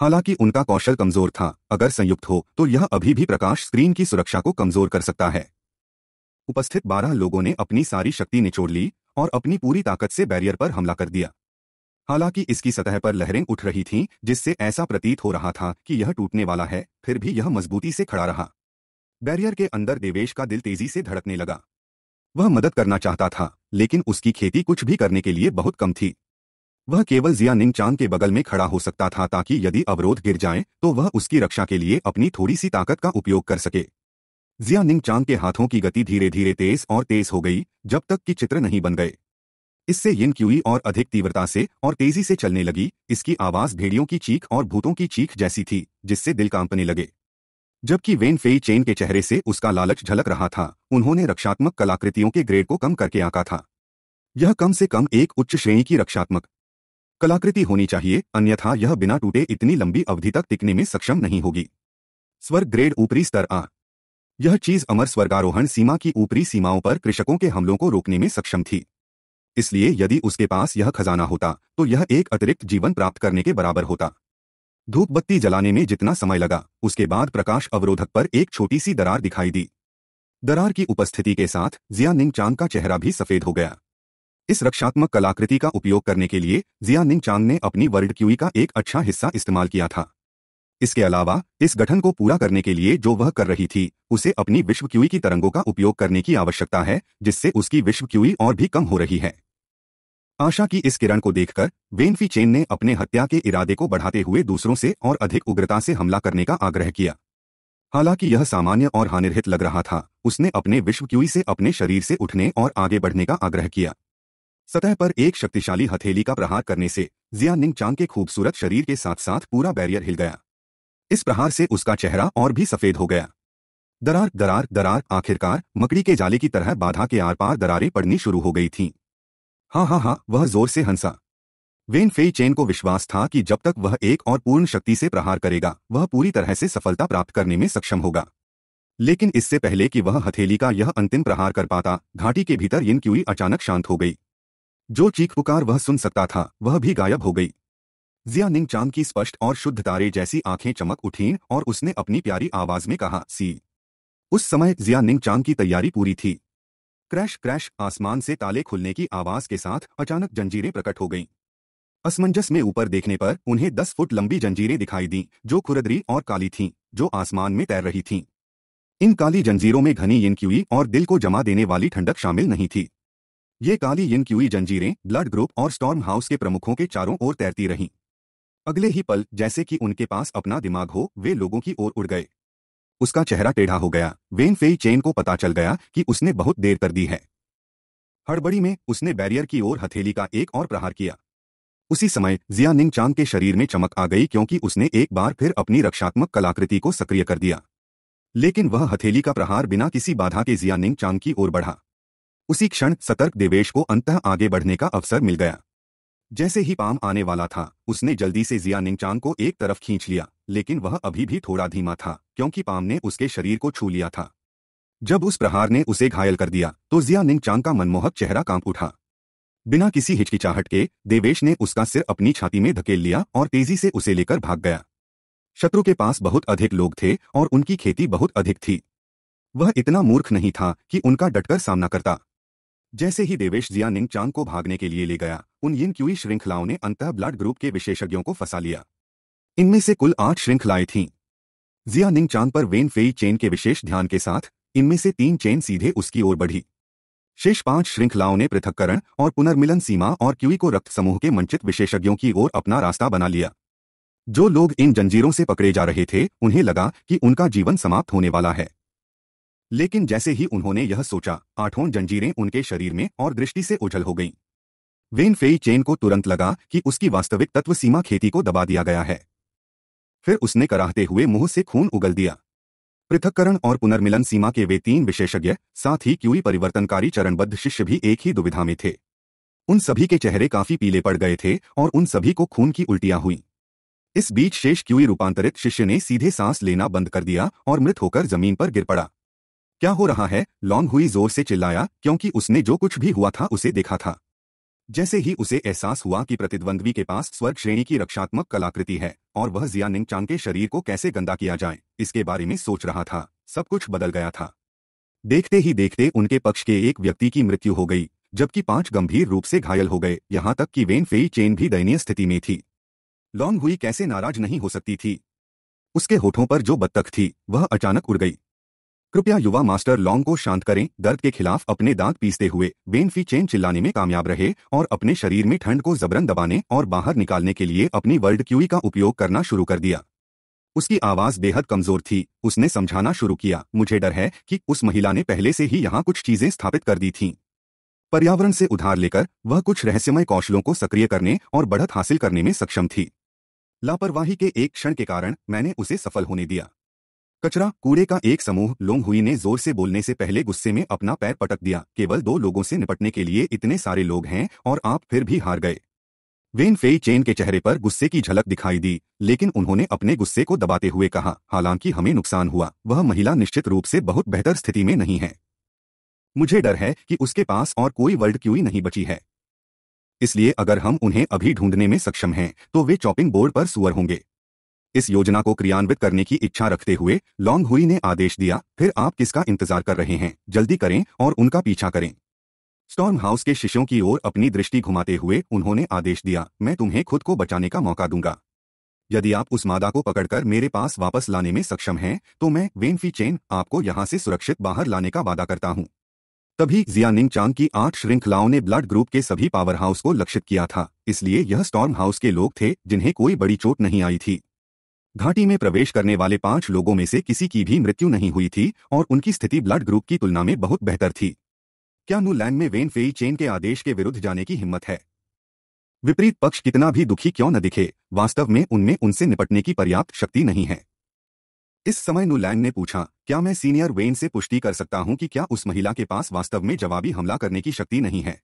हालांकि उनका कौशल कमजोर था अगर संयुक्त हो तो यह अभी भी प्रकाश स्क्रीन की सुरक्षा को कमजोर कर सकता है उपस्थित बारह लोगों ने अपनी सारी शक्ति निचोड़ ली और अपनी पूरी ताकत से बैरियर पर हमला कर दिया हालांकि इसकी सतह पर लहरें उठ रही थीं जिससे ऐसा प्रतीत हो रहा था कि यह टूटने वाला है फिर भी यह मजबूती से खड़ा रहा बैरियर के अंदर देवेश का दिल तेजी से धड़कने लगा वह मदद करना चाहता था लेकिन उसकी खेती कुछ भी करने के लिए बहुत कम थी वह केवल जिया निंगचांग के बगल में खड़ा हो सकता था ताकि यदि अवरोध गिर जाए तो वह उसकी रक्षा के लिए अपनी थोड़ी सी ताकत का उपयोग कर सके जिया निंगचांग के हाथों की गति धीरे धीरे तेज और तेज हो गई जब तक कि चित्र नहीं बन गए इससे यिन क्यूई और अधिक तीव्रता से और तेजी से चलने लगी इसकी आवाज भेड़ियों की चीख और भूतों की चीख जैसी थी जिससे दिल कांपने लगे जबकि वेन फेई चेन के चेहरे से उसका लालच झलक रहा था उन्होंने रक्षात्मक कलाकृतियों के ग्रेड को कम करके आंका था यह कम से कम एक उच्च श्रेणी की रक्षात्मक कलाकृति होनी चाहिए अन्यथा यह बिना टूटे इतनी लंबी अवधि तक टिकने में सक्षम नहीं होगी स्वर्ग ग्रेड ऊपरी स्तर आ यह चीज अमर स्वर्गारोहण सीमा की ऊपरी सीमाओं पर कृषकों के हमलों को रोकने में सक्षम थी इसलिए यदि उसके पास यह खजाना होता तो यह एक अतिरिक्त जीवन प्राप्त करने के बराबर होता धूप बत्ती जलाने में जितना समय लगा उसके बाद प्रकाश अवरोधक पर एक छोटी सी दरार दिखाई दी दरार की उपस्थिति के साथ जिया निंग का चेहरा भी सफेद हो गया इस रक्षात्मक कलाकृति का उपयोग करने के लिए जिया निंग ने अपनी वर्ल्ड क्यूई का एक अच्छा हिस्सा इस्तेमाल किया था इसके अलावा इस गठन को पूरा करने के लिए जो वह कर रही थी उसे अपनी विश्व क्यूई की तरंगों का उपयोग करने की आवश्यकता है जिससे उसकी विश्व क्यूई और भी कम हो रही है आशा की इस किरण को देखकर वेनफी चेन ने अपने हत्या के इरादे को बढ़ाते हुए दूसरों से और अधिक उग्रता से हमला करने का आग्रह किया हालांकि यह सामान्य और हानिरहित लग रहा था उसने अपने विश्व क्यूई से अपने शरीर से उठने और आगे बढ़ने का आग्रह किया सतह पर एक शक्तिशाली हथेली का प्रहार करने से जिया निंगचांग चांग के खूबसूरत शरीर के साथ साथ पूरा बैरियर हिल गया इस प्रहार से उसका चेहरा और भी सफेद हो गया दरार दरार दरार आखिरकार मकड़ी के जाले की तरह बाधा के आर पार दरारें पड़नी शुरू हो गई थीं हाँ हाँ हाँ वह जोर से हंसा वेन फेई चेन को विश्वास था कि जब तक वह एक और पूर्ण शक्ति से प्रहार करेगा वह पूरी तरह से सफलता प्राप्त करने में सक्षम होगा लेकिन इससे पहले कि वह हथेली का यह अंतिम प्रहार कर पाता घाटी के भीतर यिन क्यूई अचानक शांत हो गई जो चीख पुकार वह सुन सकता था वह भी गायब हो गई जिया निंग चांद की स्पष्ट और शुद्ध तारे जैसी आंखें चमक उठीं और उसने अपनी प्यारी आवाज में कहा सी उस समय जिया निंग चांद की तैयारी पूरी थी क्रैश क्रैश आसमान से ताले खुलने की आवाज के साथ अचानक जंजीरें प्रकट हो गईं। असमंजस में ऊपर देखने पर उन्हें दस फुट लंबी जंजीरें दिखाई दीं जो खुरदरी और काली थीं, जो आसमान में तैर रही थीं। इन काली जंजीरों में घनी यिनक्यूई और दिल को जमा देने वाली ठंडक शामिल नहीं थी ये काली यिनक्यूई जंजीरें ब्लड ग्रुप और स्टॉर्म हाउस के प्रमुखों के चारों ओर तैरती रहीं अगले ही पल जैसे कि उनके पास अपना दिमाग हो वे लोगों की ओर उड़ गए उसका चेहरा टेढ़ा हो गया वेन फेई चेन को पता चल गया कि उसने बहुत देर कर दी है हड़बड़ी में उसने बैरियर की ओर हथेली का एक और प्रहार किया उसी समय जिया निंग चांग के शरीर में चमक आ गई क्योंकि उसने एक बार फिर अपनी रक्षात्मक कलाकृति को सक्रिय कर दिया लेकिन वह हथेली का प्रहार बिना किसी बाधा के जिया निंग चांग की ओर बढ़ा उसी क्षण सतर्क देवेश को अंतः आगे बढ़ने का अवसर मिल गया जैसे ही पाम आने वाला था उसने जल्दी से जिया चांग को एक तरफ खींच लिया लेकिन वह अभी भी थोड़ा धीमा था क्योंकि पाम ने उसके शरीर को छू लिया था जब उस प्रहार ने उसे घायल कर दिया तो जिया निंग चांग का मनमोहक चेहरा कांप उठा बिना किसी हिचकिचाहट के देवेश ने उसका सिर अपनी छाती में धकेल लिया और तेजी से उसे लेकर भाग गया शत्रु के पास बहुत अधिक लोग थे और उनकी खेती बहुत अधिक थी वह इतना मूर्ख नहीं था कि उनका डटकर सामना करता जैसे ही देवेश जिया निंग चांग को भागने के लिए ले गया उन यिन क्यूई श्रृंखलाओं ने अंतः ब्लड ग्रुप के विशेषज्ञों को फंसा लिया इनमें से कुल आठ श्रृंखलाएं थीं जिया निंग चांद पर वेन फेई चेन के विशेष ध्यान के साथ इनमें से तीन चेन सीधे उसकी ओर बढ़ी शेष पांच श्रृंखलाओं ने पृथककरण और पुनर्मिलन सीमा और क्यूई को रक्त समूह के मंचित विशेषज्ञों की ओर अपना रास्ता बना लिया जो लोग इन जंजीरों से पकड़े जा रहे थे उन्हें लगा कि उनका जीवन समाप्त होने वाला है लेकिन जैसे ही उन्होंने यह सोचा आठों जंजीरें उनके शरीर में और दृष्टि से उझल हो गईं। वेन फेई चेन को तुरंत लगा कि उसकी वास्तविक तत्व सीमा खेती को दबा दिया गया है फिर उसने कराहते हुए मुंह से खून उगल दिया पृथककरण और पुनर्मिलन सीमा के वे तीन विशेषज्ञ साथ ही क्यूई परिवर्तनकारी चरणबद्ध शिष्य भी एक ही दुविधा में थे उन सभी के चेहरे काफी पीले पड़ गए थे और उन सभी को खून की उल्टियां हुई इस बीच शेष क्यूई रूपांतरित शिष्य ने सीधे सांस लेना बंद कर दिया और मृत होकर जमीन पर गिर पड़ा क्या हो रहा है लॉन्ग हुई जोर से चिल्लाया क्योंकि उसने जो कुछ भी हुआ था उसे देखा था जैसे ही उसे एहसास हुआ कि प्रतिद्वंद्वी के पास स्वर्ग श्रेणी की रक्षात्मक कलाकृति है और वह जिया निंगचांग के शरीर को कैसे गंदा किया जाए इसके बारे में सोच रहा था सब कुछ बदल गया था देखते ही देखते उनके पक्ष के एक व्यक्ति की मृत्यु हो गई जबकि पांच गंभीर रूप से घायल हो गए यहां तक कि वेन फेई चेन भी दयनीय स्थिति में थी लॉन्ग हुई कैसे नाराज नहीं हो सकती थी उसके होठों पर जो बत्तख थी वह अचानक उड़ गई कृपया युवा मास्टर लॉन्ग को शांत करें दर्द के खिलाफ अपने दांत पीसते हुए बेनफी चेन चिल्लाने में कामयाब रहे और अपने शरीर में ठंड को जबरन दबाने और बाहर निकालने के लिए अपनी वर्ल्ड क्यूई का उपयोग करना शुरू कर दिया उसकी आवाज बेहद कमजोर थी उसने समझाना शुरू किया मुझे डर है कि उस महिला ने पहले से ही यहाँ कुछ चीजें स्थापित कर दी थीं पर्यावरण से उधार लेकर वह कुछ रहस्यमय कौशलों को सक्रिय करने और बढ़त हासिल करने में सक्षम थी लापरवाही के एक क्षण के कारण मैंने उसे सफल होने दिया कचरा कूड़े का एक समूह लोंगहुई ने जोर से बोलने से पहले गुस्से में अपना पैर पटक दिया केवल दो लोगों से निपटने के लिए इतने सारे लोग हैं और आप फिर भी हार गए वेन फेई चेन के चेहरे पर गुस्से की झलक दिखाई दी लेकिन उन्होंने अपने गुस्से को दबाते हुए कहा हालांकि हमें नुकसान हुआ वह महिला निश्चित रूप से बहुत बेहतर स्थिति में नहीं है मुझे डर है कि उसके पास और कोई वर्ल्ड क्यूई नहीं बची है इसलिए अगर हम उन्हें अभी ढूंढने में सक्षम हैं तो वे चॉपिंग बोर्ड पर सुअर होंगे इस योजना को क्रियान्वित करने की इच्छा रखते हुए लॉन्ग हुई ने आदेश दिया फिर आप किसका इंतजार कर रहे हैं जल्दी करें और उनका पीछा करें स्टॉर्म हाउस के शिष्यों की ओर अपनी दृष्टि घुमाते हुए उन्होंने आदेश दिया मैं तुम्हें खुद को बचाने का मौका दूंगा यदि आप उस मादा को पकड़कर मेरे पास वापस लाने में सक्षम हैं तो मैं वेनफी चेन आपको यहां से सुरक्षित बाहर लाने का वादा करता हूं तभी जियानिंग चांग की आठ श्रृंखलाओं ने ब्लड ग्रुप के सभी पावर हाउस को लक्षित किया था इसलिए यह स्टॉर्म हाउस के लोग थे जिन्हें कोई बड़ी चोट नहीं आई थी घाटी में प्रवेश करने वाले पांच लोगों में से किसी की भी मृत्यु नहीं हुई थी और उनकी स्थिति ब्लड ग्रुप की तुलना में बहुत बेहतर थी क्या नूलैंड में वेन फेई चेन के आदेश के विरुद्ध जाने की हिम्मत है विपरीत पक्ष कितना भी दुखी क्यों न दिखे वास्तव में उनमें उनसे निपटने की पर्याप्त शक्ति नहीं है इस समय नूलैंड ने पूछा क्या मैं सीनियर वेन से पुष्टि कर सकता हूं कि क्या उस महिला के पास वास्तव में जवाबी हमला करने की शक्ति नहीं है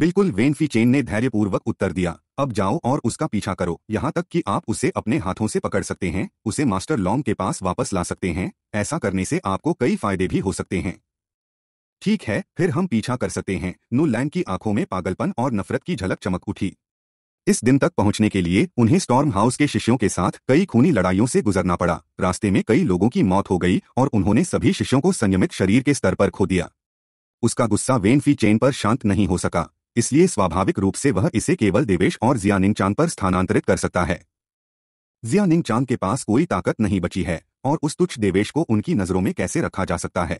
बिल्कुल वेनफी चेन ने धैर्यपूर्वक उत्तर दिया अब जाओ और उसका पीछा करो यहाँ तक कि आप उसे अपने हाथों से पकड़ सकते हैं उसे मास्टर लॉन्ग के पास वापस ला सकते हैं ऐसा करने से आपको कई फायदे भी हो सकते हैं ठीक है फिर हम पीछा कर सकते हैं नूलैंड की आंखों में पागलपन और नफरत की झलक चमक उठी इस दिन तक पहुंचने के लिए उन्हें स्टॉर्म हाउस के शिष्यों के साथ कई खूनी लड़ाइयों से गुजरना पड़ा रास्ते में कई लोगों की मौत हो गई और उन्होंने सभी शिष्यों को संयमित शरीर के स्तर पर खो दिया उसका गुस्सा वेनफी चेन पर शांत नहीं हो सका इसलिए स्वाभाविक रूप से वह इसे केवल देवेश और जियानिंग चांद पर स्थानांतरित कर सकता है जियानिंग चांद के पास कोई ताकत नहीं बची है और उस तुच्छ देवेश को उनकी नजरों में कैसे रखा जा सकता है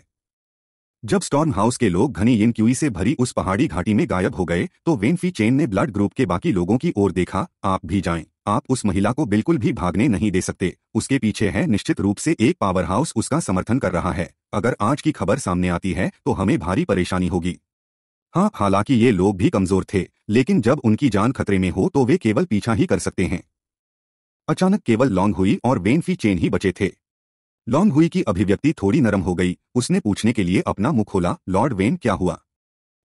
जब स्टॉर्म हाउस के लोग घनी यिन क्यूई से भरी उस पहाड़ी घाटी में गायब हो गए तो वेनफी चेन ने ब्लड ग्रुप के बाकी लोगों की ओर देखा आप भी जाएं आप उस महिला को बिल्कुल भी भागने नहीं दे सकते उसके पीछे है निश्चित रूप से एक पावर हाउस उसका समर्थन कर रहा है अगर आज की खबर सामने आती है तो हमें भारी परेशानी होगी हाँ हालांकि ये लोग भी कमजोर थे लेकिन जब उनकी जान खतरे में हो तो वे केवल पीछा ही कर सकते हैं अचानक केवल लॉन्ग हुई और वेनफी चेन ही बचे थे लॉन्ग हुई की अभिव्यक्ति थोड़ी नरम हो गई उसने पूछने के लिए अपना मुख खोला लॉर्ड वेन क्या हुआ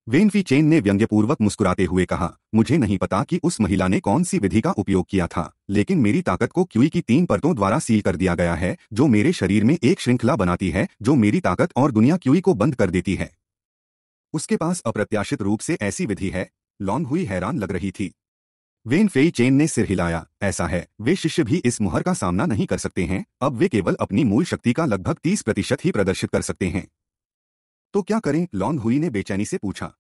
वेनफी चेन ने व्यंग्यपूर्वक मुस्कुराते हुए कहा मुझे नहीं पता कि उस महिला ने कौन सी विधि का उपयोग किया था लेकिन मेरी ताकत को क्यूई की तीन परतों द्वारा सील कर दिया गया है जो मेरे शरीर में एक श्रृंखला बनाती है जो मेरी ताकत और दुनिया क्यूई को बंद कर देती है उसके पास अप्रत्याशित रूप से ऐसी विधि है लॉन्ग हुई हैरान लग रही थी वेन फेई चेन ने सिर हिलाया ऐसा है वे शिष्य भी इस मुहर का सामना नहीं कर सकते हैं अब वे केवल अपनी मूल शक्ति का लगभग तीस प्रतिशत ही प्रदर्शित कर सकते हैं तो क्या करें लॉन्ग हुई ने बेचैनी से पूछा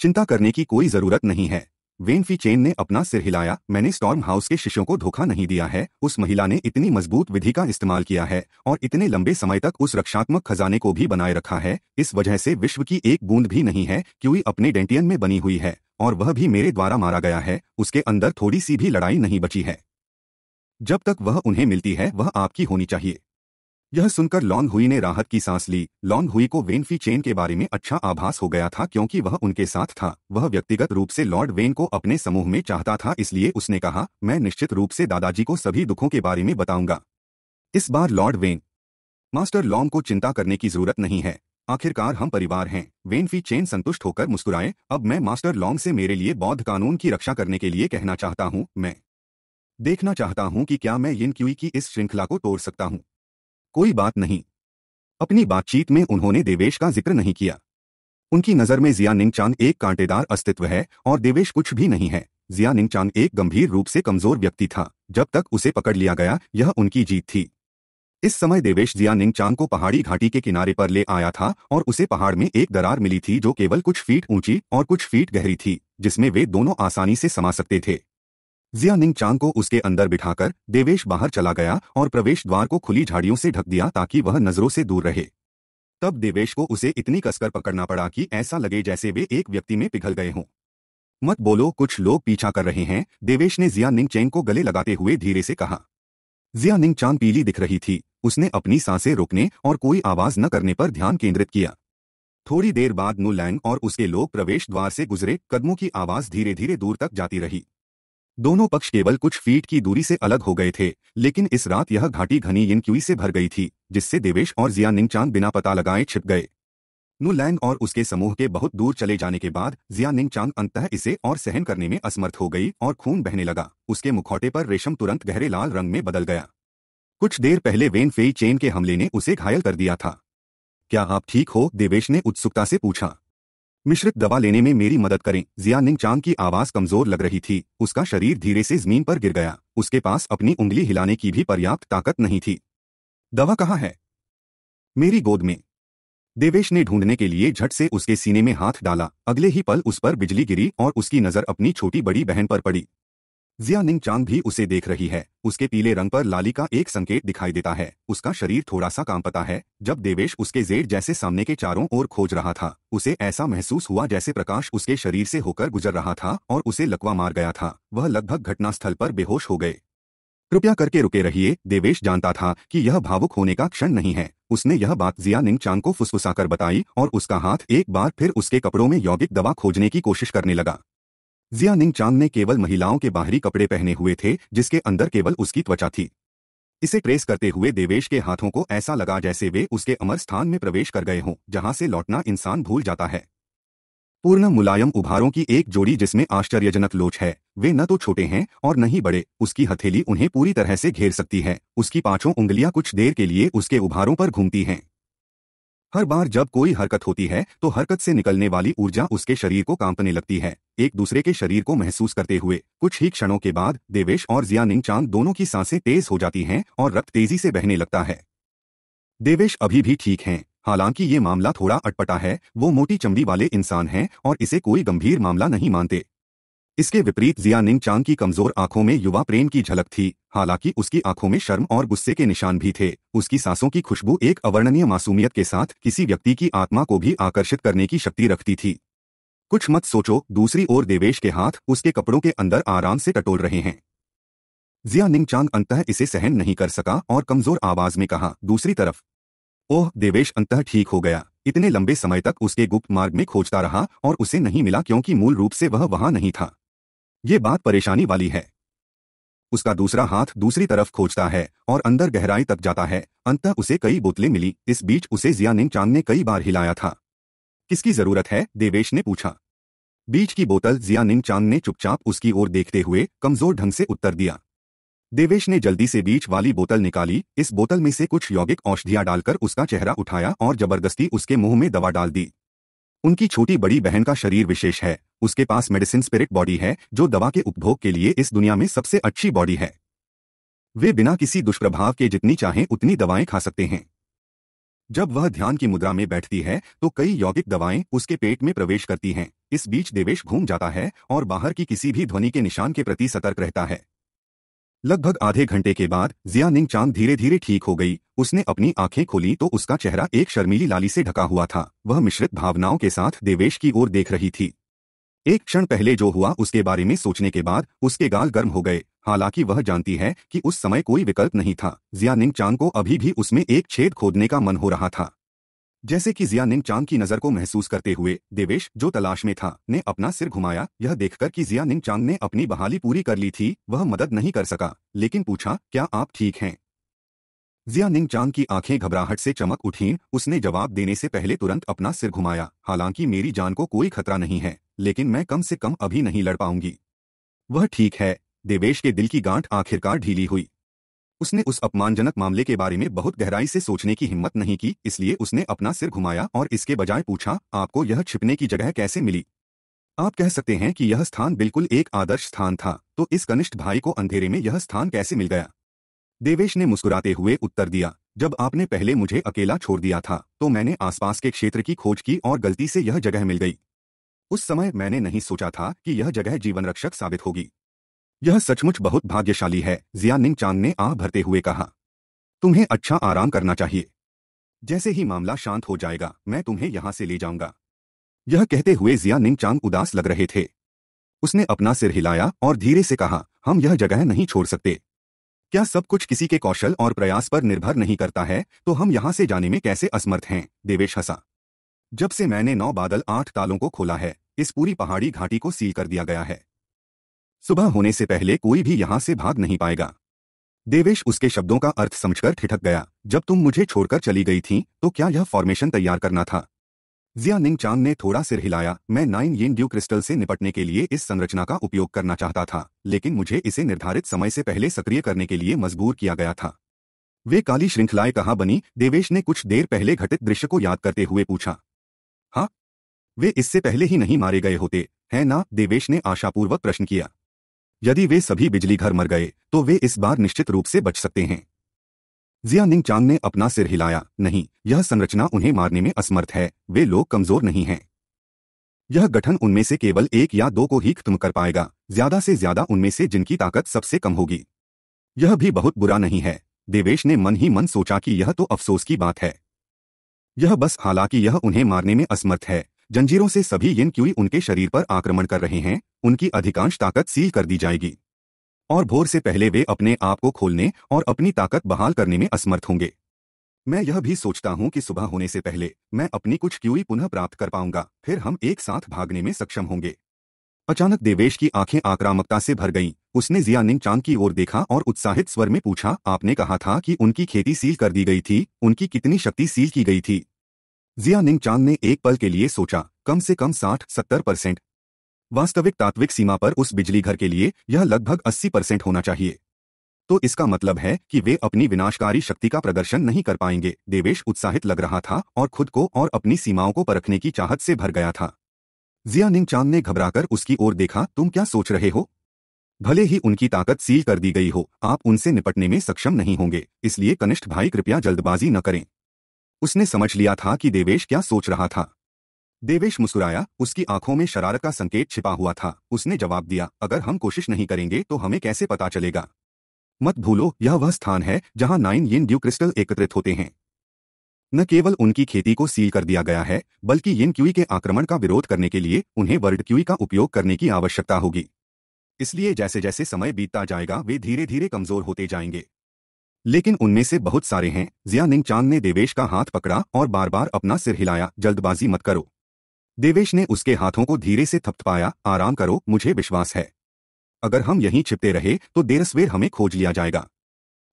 चिंता करने की कोई जरूरत नहीं है वेनफी चेन ने अपना सिर हिलाया मैंने स्टॉर्म हाउस के शिशों को धोखा नहीं दिया है उस महिला ने इतनी मजबूत विधि का इस्तेमाल किया है और इतने लंबे समय तक उस रक्षात्मक खजाने को भी बनाए रखा है इस वजह से विश्व की एक बूंद भी नहीं है क्योंकि अपने डेंटियन में बनी हुई है और वह भी मेरे द्वारा मारा गया है उसके अंदर थोड़ी सी भी लड़ाई नहीं बची है जब तक वह उन्हें मिलती है वह आपकी होनी चाहिए यह सुनकर लॉन्ग हुई ने राहत की सांस ली लॉन्ग हुई को वेन फी चेन के बारे में अच्छा आभास हो गया था क्योंकि वह उनके साथ था वह व्यक्तिगत रूप से लॉर्ड वेन को अपने समूह में चाहता था इसलिए उसने कहा मैं निश्चित रूप से दादाजी को सभी दुखों के बारे में बताऊंगा इस बार लॉर्ड वेन मास्टर लॉन्ग को चिंता करने की जरूरत नहीं है आखिरकार हम परिवार हैं वेन फी चेन संतुष्ट होकर मुस्कुराए अब मैं मास्टर लॉन्ग से मेरे लिए बौद्ध कानून की रक्षा करने के लिए कहना चाहता हूँ मैं देखना चाहता हूँ कि क्या मैं यिन क्यूई की इस श्रृंखला को तोड़ सकता हूँ कोई बात नहीं अपनी बातचीत में उन्होंने देवेश का जिक्र नहीं किया उनकी नज़र में जिया निंगचांद एक कांटेदार अस्तित्व है और देवेश कुछ भी नहीं है जिया निंगचांद एक गंभीर रूप से कमजोर व्यक्ति था जब तक उसे पकड़ लिया गया यह उनकी जीत थी इस समय देवेश जिया निंगचांग को पहाड़ी घाटी के किनारे पर ले आया था और उसे पहाड़ में एक दरार मिली थी जो केवल कुछ फीट ऊंची और कुछ फीट गहरी थी जिसमें वे दोनों आसानी से समा सकते थे जिया चांग को उसके अंदर बिठाकर देवेश बाहर चला गया और प्रवेश द्वार को खुली झाड़ियों से ढक दिया ताकि वह नजरों से दूर रहे तब देवेश को उसे इतनी कसकर पकड़ना पड़ा कि ऐसा लगे जैसे वे एक व्यक्ति में पिघल गए हों मत बोलो कुछ लोग पीछा कर रहे हैं देवेश ने जिया निंग चेंग को गले लगाते हुए धीरे से कहा जिया निंग चांग पीली दिख रही थी उसने अपनी सांसें रोकने और कोई आवाज न करने पर ध्यान केंद्रित किया थोड़ी देर बाद लैंग और उसके लोग प्रवेश द्वार से गुजरे कदमों की आवाज धीरे धीरे दूर तक जाती रही दोनों पक्ष केवल कुछ फीट की दूरी से अलग हो गए थे लेकिन इस रात यह घाटी घनी यिनक्यूई से भर गई थी जिससे देवेश और जिया निंगचांग बिना पता लगाए छिप गए नूलैंग और उसके समूह के बहुत दूर चले जाने के बाद जिया निंगचांग अंततः इसे और सहन करने में असमर्थ हो गई और खून बहने लगा उसके मुखौटे पर रेशम तुरंत गहरे लाल रंग में बदल गया कुछ देर पहले वेन फेई चेन के हमले ने उसे घायल कर दिया था क्या आप ठीक हो देवेश ने उत्सुकता से पूछा मिश्रित दवा लेने में मेरी मदद करें जिया निंग चांग की आवाज कमजोर लग रही थी उसका शरीर धीरे से जमीन पर गिर गया उसके पास अपनी उंगली हिलाने की भी पर्याप्त ताकत नहीं थी दवा कहाँ है मेरी गोद में देवेश ने ढूंढने के लिए झट से उसके सीने में हाथ डाला अगले ही पल उस पर बिजली गिरी और उसकी नजर अपनी छोटी बड़ी बहन पर पड़ी जिया निंग चांद भी उसे देख रही है उसके पीले रंग पर लाली का एक संकेत दिखाई देता है उसका शरीर थोड़ा सा कांपता है जब देवेश उसके जेड जैसे सामने के चारों ओर खोज रहा था उसे ऐसा महसूस हुआ जैसे प्रकाश उसके शरीर से होकर गुजर रहा था और उसे लकवा मार गया था वह लगभग घटनास्थल पर बेहोश हो गए कृपया करके रुके रहिए देवेश जानता था कि यह भावुक होने का क्षण नहीं है उसने यह बात जिया निंग चांग को फुसफुसाकर बताई और उसका हाथ एक बार फिर उसके कपड़ों में यौगिक दवा खोजने की कोशिश करने लगा जिया निंग चांग ने केवल महिलाओं के बाहरी कपड़े पहने हुए थे जिसके अंदर केवल उसकी त्वचा थी इसे ट्रेस करते हुए देवेश के हाथों को ऐसा लगा जैसे वे उसके अमर स्थान में प्रवेश कर गए हों जहां से लौटना इंसान भूल जाता है पूर्ण मुलायम उभारों की एक जोड़ी जिसमें आश्चर्यजनक लोच है वे न तो छोटे हैं और न ही बड़े उसकी हथेली उन्हें पूरी तरह से घेर सकती है उसकी पांचों उंगलियां कुछ देर के लिए उसके उभारों पर घूमती हैं हर बार जब कोई हरकत होती है तो हरकत से निकलने वाली ऊर्जा उसके शरीर को कांपने लगती है एक दूसरे के शरीर को महसूस करते हुए कुछ ही क्षणों के बाद देवेश और जिया निंगचांग दोनों की सांसें तेज हो जाती हैं और रक्त तेजी से बहने लगता है देवेश अभी भी ठीक हैं हालांकि ये मामला थोड़ा अटपटा है वो मोटी चमड़ी वाले इंसान हैं और इसे कोई गंभीर मामला नहीं मानते इसके विपरीत जिया निंगचांग की कमजोर आंखों में युवा प्रेम की झलक थी हालांकि उसकी आंखों में शर्म और गुस्से के निशान भी थे उसकी सांसों की खुशबू एक अवर्णनीय मासूमियत के साथ किसी व्यक्ति की आत्मा को भी आकर्षित करने की शक्ति रखती थी कुछ मत सोचो दूसरी ओर देवेश के हाथ उसके कपड़ों के अंदर आराम से टटोल रहे हैं जिया निंगचांग अंतः इसे सहन नहीं कर सका और कमजोर आवाज में कहा दूसरी तरफ ओह देवेश अंत ठीक हो गया इतने लंबे समय तक उसके गुप्त मार्ग में खोजता रहा और उसे नहीं मिला क्योंकि मूल रूप से वह वहां नहीं था ये बात परेशानी वाली है उसका दूसरा हाथ दूसरी तरफ खोजता है और अंदर गहराई तक जाता है अंत उसे कई बोतलें मिली इस बीच उसे जियानिंग चांद ने कई बार हिलाया था किसकी जरूरत है देवेश ने पूछा बीच की बोतल जिया चांद ने चुपचाप उसकी ओर देखते हुए कमजोर ढंग से उत्तर दिया देवेश ने जल्दी से बीच वाली बोतल निकाली इस बोतल में से कुछ यौगिक औषधियां डालकर उसका चेहरा उठाया और जबरदस्ती उसके मुंह में दवा डाल दी उनकी छोटी बड़ी बहन का शरीर विशेष है उसके पास मेडिसिन स्पिरिट बॉडी है जो दवा के उपभोग के लिए इस दुनिया में सबसे अच्छी बॉडी है वे बिना किसी दुष्प्रभाव के जितनी चाहें उतनी दवाएं खा सकते हैं जब वह ध्यान की मुद्रा में बैठती है तो कई यौगिक दवाएं उसके पेट में प्रवेश करती हैं इस बीच देवेश घूम जाता है और बाहर की किसी भी ध्वनि के निशान के प्रति सतर्क रहता है लगभग आधे घंटे के बाद जिया निंग चांद धीरे धीरे ठीक हो गई उसने अपनी आंखें खोली तो उसका चेहरा एक शर्मीली लाली से ढका हुआ था वह मिश्रित भावनाओं के साथ देवेश की ओर देख रही थी एक क्षण पहले जो हुआ उसके बारे में सोचने के बाद उसके गाल गर्म हो गए हालांकि वह जानती है कि उस समय कोई विकल्प नहीं था जिया निंग चांग को अभी भी उसमें एक छेद खोदने का मन हो रहा था जैसे कि जिया निंग चांग की नजर को महसूस करते हुए देवेश जो तलाश में था ने अपना सिर घुमाया यह देखकर कि जिया निंग चांग ने अपनी बहाली पूरी कर ली थी वह मदद नहीं कर सका लेकिन पूछा क्या आप ठीक हैं जिया निंग चांग की आंखें घबराहट से चमक उठीं उसने जवाब देने से पहले तुरंत अपना सिर घुमाया हालांकि मेरी जान को कोई खतरा नहीं है लेकिन मैं कम से कम अभी नहीं लड़ पाऊंगी वह ठीक है देवेश के दिल की गांठ आखिरकार ढीली हुई उसने उस अपमानजनक मामले के बारे में बहुत गहराई से सोचने की हिम्मत नहीं की इसलिए उसने अपना सिर घुमाया और इसके बजाय पूछा आपको यह छिपने की जगह कैसे मिली आप कह सकते हैं कि यह स्थान बिल्कुल एक आदर्श स्थान था तो इस कनिष्ठ भाई को अंधेरे में यह स्थान कैसे मिल गया देवेश ने मुस्कुराते हुए उत्तर दिया जब आपने पहले मुझे अकेला छोड़ दिया था तो मैंने आसपास के क्षेत्र की खोज की और गलती से यह जगह मिल गई उस समय मैंने नहीं सोचा था कि यह जगह जीवन रक्षक साबित होगी यह सचमुच बहुत भाग्यशाली है जिया निंग चांद ने आह भरते हुए कहा तुम्हें अच्छा आराम करना चाहिए जैसे ही मामला शांत हो जाएगा मैं तुम्हें यहां से ले जाऊंगा यह कहते हुए जिया निंग चांग उदास लग रहे थे उसने अपना सिर हिलाया और धीरे से कहा हम यह जगह नहीं छोड़ सकते क्या सब कुछ किसी के कौशल और प्रयास पर निर्भर नहीं करता है तो हम यहां से जाने में कैसे असमर्थ हैं देवेश हंसा जब से मैंने नौ बादल आठ तालों को खोला है इस पूरी पहाड़ी घाटी को सील कर दिया गया है सुबह होने से पहले कोई भी यहां से भाग नहीं पाएगा देवेश उसके शब्दों का अर्थ समझकर ठिठक गया जब तुम मुझे छोड़कर चली गई थी तो क्या यह फॉर्मेशन तैयार करना था जिया निंग चांग ने थोड़ा सिर हिलाया मैं नाइन येन ड्यू क्रिस्टल से निपटने के लिए इस संरचना का उपयोग करना चाहता था लेकिन मुझे इसे निर्धारित समय से पहले सक्रिय करने के लिए मजबूर किया गया था वे काली श्रृंखलाएं कहाँ बनी देवेश ने कुछ देर पहले घटित दृश्य को याद करते हुए पूछा हाँ वे इससे पहले ही नहीं मारे गए होते हैं ना देवेश ने आशापूर्वक प्रश्न किया यदि वे सभी बिजली घर मर गए तो वे इस बार निश्चित रूप से बच सकते हैं जिया निंग चांग ने अपना सिर हिलाया नहीं यह संरचना उन्हें मारने में असमर्थ है वे लोग कमजोर नहीं हैं यह गठन उनमें से केवल एक या दो को ही खत्म कर पाएगा ज्यादा से ज्यादा उनमें से जिनकी ताकत सबसे कम होगी यह भी बहुत बुरा नहीं है देवेश ने मन ही मन सोचा कि यह तो अफसोस की बात है यह बस हालांकि यह उन्हें मारने में असमर्थ है जंजीरों से सभी यिन क्यूई उनके शरीर पर आक्रमण कर रहे हैं उनकी अधिकांश ताकत सील कर दी जाएगी और भोर से पहले वे अपने आप को खोलने और अपनी ताकत बहाल करने में असमर्थ होंगे मैं यह भी सोचता हूं कि सुबह होने से पहले मैं अपनी कुछ क्यूई पुनः प्राप्त कर पाऊंगा फिर हम एक साथ भागने में सक्षम होंगे अचानक देवेश की आंखें आक्रामकता से भर गईं उसने जियानिंग चांद की ओर देखा और उत्साहित स्वर में पूछा आपने कहा था कि उनकी खेती सील कर दी गई थी उनकी कितनी शक्ति सील की गई थी जिया निंग ने एक पल के लिए सोचा कम से कम साठ सत्तर परसेंट वास्तविक तात्विक सीमा पर उस बिजली घर के लिए यह लगभग अस्सी परसेंट होना चाहिए तो इसका मतलब है कि वे अपनी विनाशकारी शक्ति का प्रदर्शन नहीं कर पाएंगे देवेश उत्साहित लग रहा था और खुद को और अपनी सीमाओं को परखने की चाहत से भर गया था जिया निंग ने घबराकर उसकी ओर देखा तुम क्या सोच रहे हो भले ही उनकी ताकत सील कर दी गई हो आप उनसे निपटने में सक्षम नहीं होंगे इसलिए कनिष्ठ भाई कृपया जल्दबाजी न करें उसने समझ लिया था कि देवेश क्या सोच रहा था देवेश मुस्कुराया उसकी आंखों में शरारत का संकेत छिपा हुआ था उसने जवाब दिया अगर हम कोशिश नहीं करेंगे तो हमें कैसे पता चलेगा मत भूलो यह वह स्थान है जहां नाइन यिन ड्यू क्रिस्टल एकत्रित होते हैं न केवल उनकी खेती को सील कर दिया गया है बल्कि यिन क्यूई के आक्रमण का विरोध करने के लिए उन्हें वर्ल्ड क्यूई का उपयोग करने की आवश्यकता होगी इसलिए जैसे जैसे समय बीतता जाएगा वे धीरे धीरे कमजोर होते जाएंगे लेकिन उनमें से बहुत सारे हैं जिया निंग चांद ने देवेश का हाथ पकड़ा और बार बार अपना सिर हिलाया जल्दबाजी मत करो देवेश ने उसके हाथों को धीरे से थपथपाया आराम करो मुझे विश्वास है अगर हम यहीं छिपते रहे तो देर सवेर हमें खोज लिया जाएगा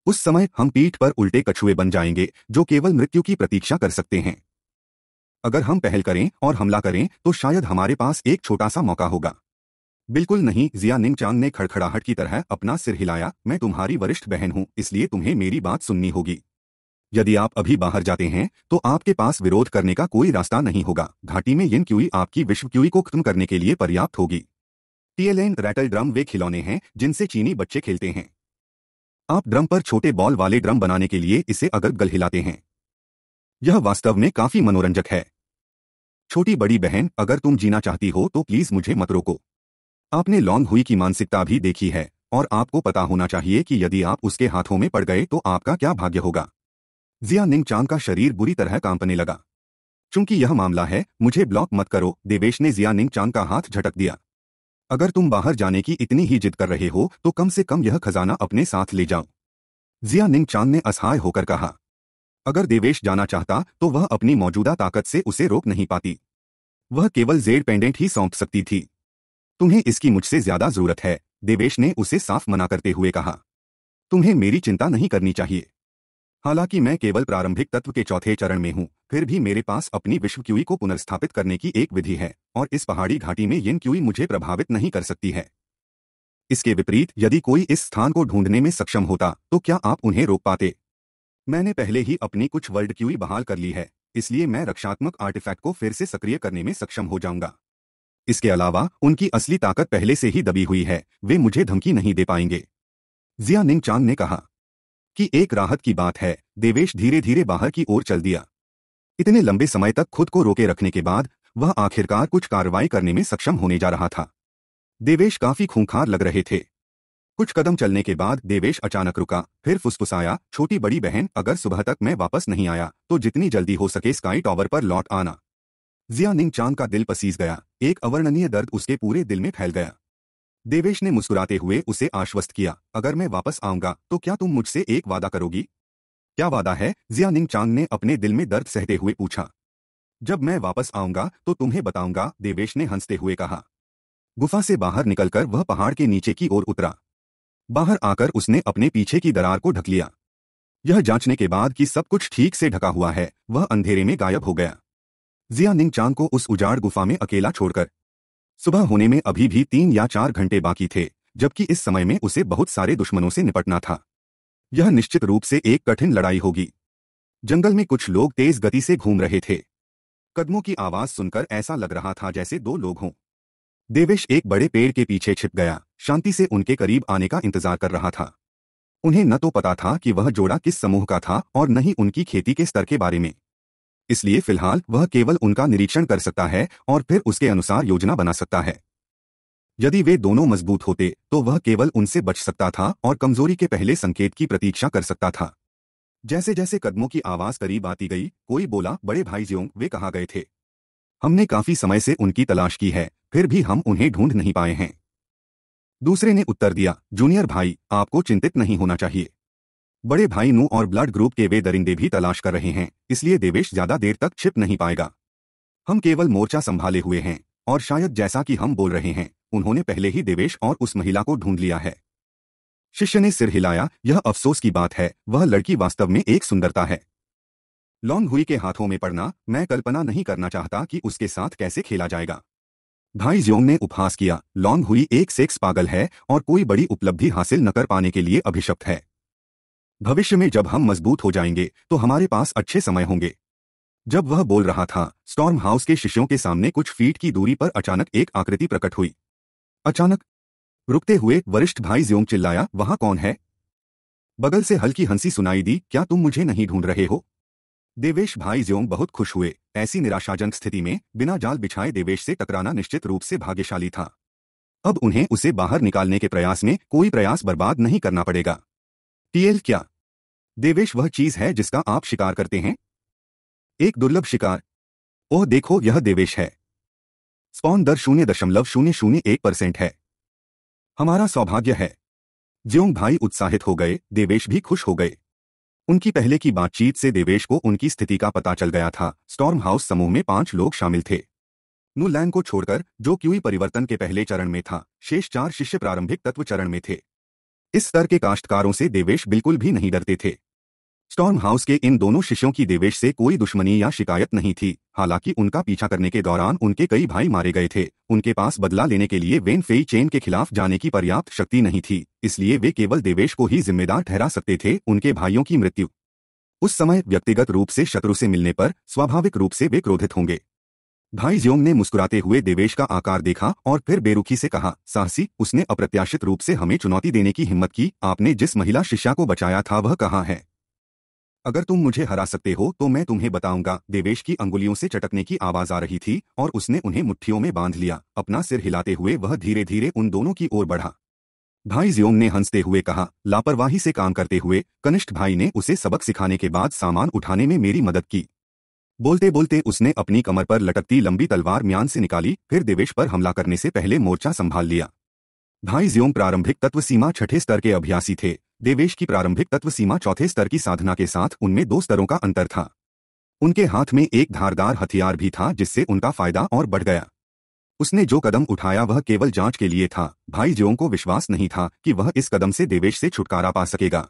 उस समय हम पीठ पर उल्टे कछुए बन जाएंगे जो केवल मृत्यु की प्रतीक्षा कर सकते हैं अगर हम पहल करें और हमला करें तो शायद हमारे पास एक छोटा सा मौका होगा बिल्कुल नहीं जिया निंगचांग ने खड़खड़ाहट की तरह अपना सिर हिलाया मैं तुम्हारी वरिष्ठ बहन हूं इसलिए तुम्हें मेरी बात सुननी होगी यदि आप अभी बाहर जाते हैं तो आपके पास विरोध करने का कोई रास्ता नहीं होगा घाटी में यिन क्यूई आपकी विश्व क्यूई को खत्म करने के लिए पर्याप्त होगी टीएलएन रैटल ड्रम वे खिलौने हैं जिनसे चीनी बच्चे खेलते हैं आप ड्रम पर छोटे बॉल वाले ड्रम बनाने के लिए इसे अगर गल हिलाते हैं यह वास्तव में काफी मनोरंजक है छोटी बड़ी बहन अगर तुम जीना चाहती हो तो प्लीज मुझे मत रोको आपने लॉन्ग हुई की मानसिकता भी देखी है और आपको पता होना चाहिए कि यदि आप उसके हाथों में पड़ गए तो आपका क्या भाग्य होगा जिया निंग चांग का शरीर बुरी तरह कांपने लगा चूंकि यह मामला है मुझे ब्लॉक मत करो देवेश ने जिया निंग चांग का हाथ झटक दिया अगर तुम बाहर जाने की इतनी ही जिद कर रहे हो तो कम से कम यह खजाना अपने साथ ले जाओ जिया निंग ने असहाय होकर कहा अगर देवेश जाना चाहता तो वह अपनी मौजूदा ताकत से उसे रोक नहीं पाती वह केवल जेड पेंडेंट ही सौंप सकती थी तुम्हें इसकी मुझसे ज्यादा जरूरत है देवेश ने उसे साफ मना करते हुए कहा तुम्हें मेरी चिंता नहीं करनी चाहिए हालांकि मैं केवल प्रारंभिक तत्व के चौथे चरण में हूं फिर भी मेरे पास अपनी विश्व क्यूई को पुनर्स्थापित करने की एक विधि है और इस पहाड़ी घाटी में यिन क्यूई मुझे प्रभावित नहीं कर सकती है इसके विपरीत यदि कोई इस स्थान को ढूंढने में सक्षम होता तो क्या आप उन्हें रोक पाते मैंने पहले ही अपनी कुछ वर्ल्ड क्यूई बहाल कर ली है इसलिए मैं रक्षात्मक आर्टिफैक्ट को फिर से सक्रिय करने में सक्षम हो जाऊंगा इसके अलावा उनकी असली ताकत पहले से ही दबी हुई है वे मुझे धमकी नहीं दे पाएंगे जिया निंग चांग ने कहा कि एक राहत की बात है देवेश धीरे धीरे बाहर की ओर चल दिया इतने लंबे समय तक खुद को रोके रखने के बाद वह आखिरकार कुछ कार्रवाई करने में सक्षम होने जा रहा था देवेश काफी खूंखार लग रहे थे कुछ कदम चलने के बाद देवेश अचानक रुका फिर फुसफुसाया छोटी बड़ी बहन अगर सुबह तक मैं वापस नहीं आया तो जितनी जल्दी हो सके स्काई टॉवर पर लौट आना जिया निंग चांद का दिल पसीस गया एक अवर्णनीय दर्द उसके पूरे दिल में फैल गया देवेश ने मुस्कुराते हुए उसे आश्वस्त किया अगर मैं वापस आऊंगा तो क्या तुम मुझसे एक वादा करोगी क्या वादा है जिया निंग चांग ने अपने दिल में दर्द सहते हुए पूछा जब मैं वापस आऊंगा तो तुम्हें बताऊंगा देवेश ने हंसते हुए कहा गुफा से बाहर निकलकर वह पहाड़ के नीचे की ओर उतरा बाहर आकर उसने अपने पीछे की दरार को ढक लिया यह जांचने के बाद कि सब कुछ ठीक से ढका हुआ है वह अंधेरे में गायब हो गया जिया निंग चांग को उस उजाड़ गुफा में अकेला छोड़कर सुबह होने में अभी भी तीन या चार घंटे बाकी थे जबकि इस समय में उसे बहुत सारे दुश्मनों से निपटना था यह निश्चित रूप से एक कठिन लड़ाई होगी जंगल में कुछ लोग तेज गति से घूम रहे थे कदमों की आवाज सुनकर ऐसा लग रहा था जैसे दो लोग हों देवेश एक बड़े पेड़ के पीछे छिप गया शांति से उनके करीब आने का इंतजार कर रहा था उन्हें न तो पता था कि वह जोड़ा किस समूह का था और न ही उनकी खेती के स्तर के बारे में इसलिए फिलहाल वह केवल उनका निरीक्षण कर सकता है और फिर उसके अनुसार योजना बना सकता है यदि वे दोनों मजबूत होते तो वह केवल उनसे बच सकता था और कमजोरी के पहले संकेत की प्रतीक्षा कर सकता था जैसे जैसे कदमों की आवाज करीब आती गई कोई बोला बड़े भाई ज्योंग वे कहा गए थे हमने काफी समय से उनकी तलाश की है फिर भी हम उन्हें ढूंढ नहीं पाए हैं दूसरे ने उत्तर दिया जूनियर भाई आपको चिंतित नहीं होना चाहिए बड़े भाई नू और ब्लड ग्रुप के वे दरिंदे भी तलाश कर रहे हैं इसलिए देवेश ज्यादा देर तक छिप नहीं पाएगा हम केवल मोर्चा संभाले हुए हैं और शायद जैसा कि हम बोल रहे हैं उन्होंने पहले ही देवेश और उस महिला को ढूंढ लिया है शिष्य ने सिर हिलाया यह अफसोस की बात है वह लड़की वास्तव में एक सुंदरता है लॉन्ग हुई के हाथों में पड़ना मैं कल्पना नहीं करना चाहता कि उसके साथ कैसे खेला जाएगा भाई ज्योंग ने उपहास किया लॉन्ग हुई एक सेक्स पागल है और कोई बड़ी उपलब्धि हासिल न कर पाने के लिए अभिशप्त है भविष्य में जब हम मजबूत हो जाएंगे तो हमारे पास अच्छे समय होंगे जब वह बोल रहा था स्टॉर्म हाउस के शिष्यों के सामने कुछ फीट की दूरी पर अचानक एक आकृति प्रकट हुई अचानक रुकते हुए वरिष्ठ भाई ज्योंग चिल्लाया वहां कौन है बगल से हल्की हंसी सुनाई दी क्या तुम मुझे नहीं ढूंढ रहे हो देवेश भाई ज्योंग बहुत खुश हुए ऐसी निराशाजनक स्थिति में बिना जाल बिछाए देवेश से टकराना निश्चित रूप से भाग्यशाली था अब उन्हें उसे बाहर निकालने के प्रयास में कोई प्रयास बर्बाद नहीं करना पड़ेगा टीएल क्या देवेश वह चीज है जिसका आप शिकार करते हैं एक दुर्लभ शिकार ओह देखो यह देवेश है स्पॉन दर शून्य दशमलव शून्य शून्य एक परसेंट है हमारा सौभाग्य है ज्योंग भाई उत्साहित हो गए देवेश भी खुश हो गए उनकी पहले की बातचीत से देवेश को उनकी स्थिति का पता चल गया था स्टॉर्म हाउस समूह में पांच लोग शामिल थे नूलैंग को छोड़कर जो क्यूई परिवर्तन के पहले चरण में था शेष चार शिष्य प्रारंभिक तत्व चरण में थे इस स्तर के काश्तकारों से देवेश बिल्कुल भी नहीं डरते थे स्टॉर्म हाउस के इन दोनों शिष्यों की देवेश से कोई दुश्मनी या शिकायत नहीं थी हालांकि उनका पीछा करने के दौरान उनके कई भाई मारे गए थे उनके पास बदला लेने के लिए वेन फेई चेन के खिलाफ जाने की पर्याप्त शक्ति नहीं थी इसलिए वे केवल देवेश को ही जिम्मेदार ठहरा सकते थे उनके भाइयों की मृत्यु उस समय व्यक्तिगत रूप से शत्रु से मिलने पर स्वाभाविक रूप से वे क्रोधित होंगे भाई ज्योंग ने मुस्कुराते हुए देवेश का आकार देखा और फिर बेरुखी से कहा साहसी उसने अप्रत्याशित रूप से हमें चुनौती देने की हिम्मत की आपने जिस महिला शिष्या को बचाया था वह कहाँ है अगर तुम मुझे हरा सकते हो तो मैं तुम्हें बताऊंगा देवेश की अंगुलियों से चटकने की आवाज आ रही थी और उसने उन्हें मुठ्ठियों में बांध लिया अपना सिर हिलाते हुए वह धीरे धीरे उन दोनों की ओर बढ़ा भाई ज्योंग ने हंसते हुए कहा लापरवाही से काम करते हुए कनिष्ठ भाई ने उसे सबक सिखाने के बाद सामान उठाने में मेरी मदद की बोलते बोलते उसने अपनी कमर पर लटकती लंबी तलवार म्यान से निकाली फिर देवेश पर हमला करने से पहले मोर्चा संभाल लिया भाई ज्योम प्रारंभिक तत्व सीमा छठे स्तर के अभ्यासी थे देवेश की प्रारंभिक तत्व सीमा चौथे स्तर की साधना के साथ उनमें दो स्तरों का अंतर था उनके हाथ में एक धारदार हथियार भी था जिससे उनका फायदा और बढ़ गया उसने जो कदम उठाया वह केवल जांच के लिए था भाई ज्योम को विश्वास नहीं था कि वह इस कदम से देवेश से छुटकारा पा सकेगा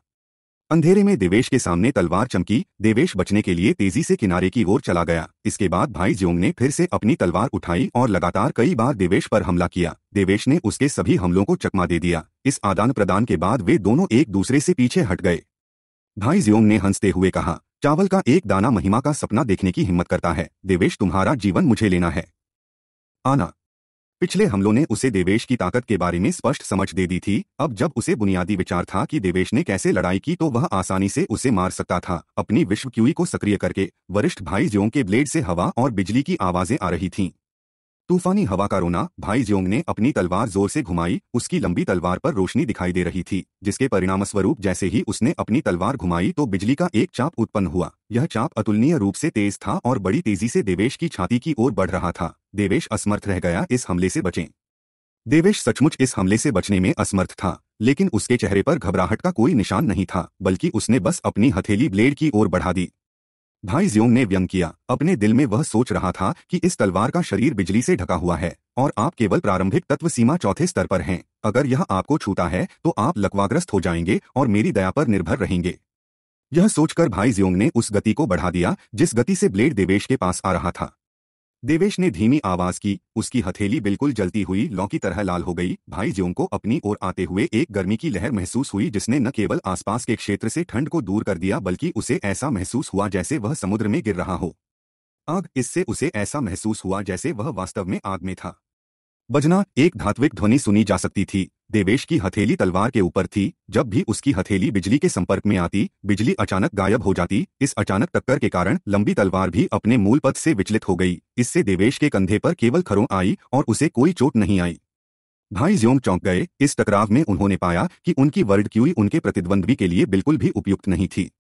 अंधेरे में देवेश के सामने तलवार चमकी देवेश बचने के लिए तेजी से किनारे की ओर चला गया इसके बाद भाई ज्योंग ने फिर से अपनी तलवार उठाई और लगातार कई बार देवेश पर हमला किया देवेश ने उसके सभी हमलों को चकमा दे दिया इस आदान प्रदान के बाद वे दोनों एक दूसरे से पीछे हट गए भाई ज्योंग ने हंसते हुए कहा चावल का एक दाना महिमा का सपना देखने की हिम्मत करता है देवेश तुम्हारा जीवन मुझे लेना है आना पिछले हमलों ने उसे देवेश की ताकत के बारे में स्पष्ट समझ दे दी थी अब जब उसे बुनियादी विचार था कि देवेश ने कैसे लड़ाई की तो वह आसानी से उसे मार सकता था अपनी विश्व क्यूई को सक्रिय करके वरिष्ठ भाई ज्यों के ब्लेड से हवा और बिजली की आवाजें आ रही थीं तूफानी हवा का रोना भाई ज्योंग ने अपनी तलवार जोर से घुमाई उसकी लंबी तलवार पर रोशनी दिखाई दे रही थी जिसके परिणामस्वरूप जैसे ही उसने अपनी तलवार घुमाई तो बिजली का एक चाप उत्पन्न हुआ यह चाप अतुलनीय रूप से तेज था और बड़ी तेजी से देवेश की छाती की ओर बढ़ रहा था देवेश असमर्थ रह गया इस हमले से बचें देवेश सचमुच इस हमले से बचने में असमर्थ था लेकिन उसके चेहरे पर घबराहट का कोई निशान नहीं था बल्कि उसने बस अपनी हथेली ब्लेड की ओर बढ़ा दी भाई ज्योंग ने व्यंग किया अपने दिल में वह सोच रहा था कि इस तलवार का शरीर बिजली से ढका हुआ है और आप केवल प्रारंभिक तत्व सीमा चौथे स्तर पर हैं अगर यह आपको छूता है तो आप लकवाग्रस्त हो जाएंगे और मेरी दया पर निर्भर रहेंगे यह सोचकर भाई ज्योंग ने उस गति को बढ़ा दिया जिस गति से ब्लेड देवेश के पास आ रहा था देवेश ने धीमी आवाज की उसकी हथेली बिल्कुल जलती हुई लौ की तरह लाल हो गई भाई ज्यों को अपनी ओर आते हुए एक गर्मी की लहर महसूस हुई जिसने न केवल आसपास के क्षेत्र से ठंड को दूर कर दिया बल्कि उसे ऐसा महसूस हुआ जैसे वह समुद्र में गिर रहा हो आग इससे उसे ऐसा महसूस हुआ जैसे वह वास्तव में आग में था बजना एक धात्विक ध्वनि सुनी जा सकती थी देवेश की हथेली तलवार के ऊपर थी जब भी उसकी हथेली बिजली के संपर्क में आती बिजली अचानक गायब हो जाती इस अचानक टक्कर के कारण लंबी तलवार भी अपने मूल पद से विचलित हो गई इससे देवेश के कंधे पर केवल खरों आई और उसे कोई चोट नहीं आई भाई ज्योंग चौंक गए इस टकराव में उन्होंने पाया कि उनकी वर्ड क्यूई उनके प्रतिद्वंद्वी के लिए बिल्कुल भी उपयुक्त नहीं थी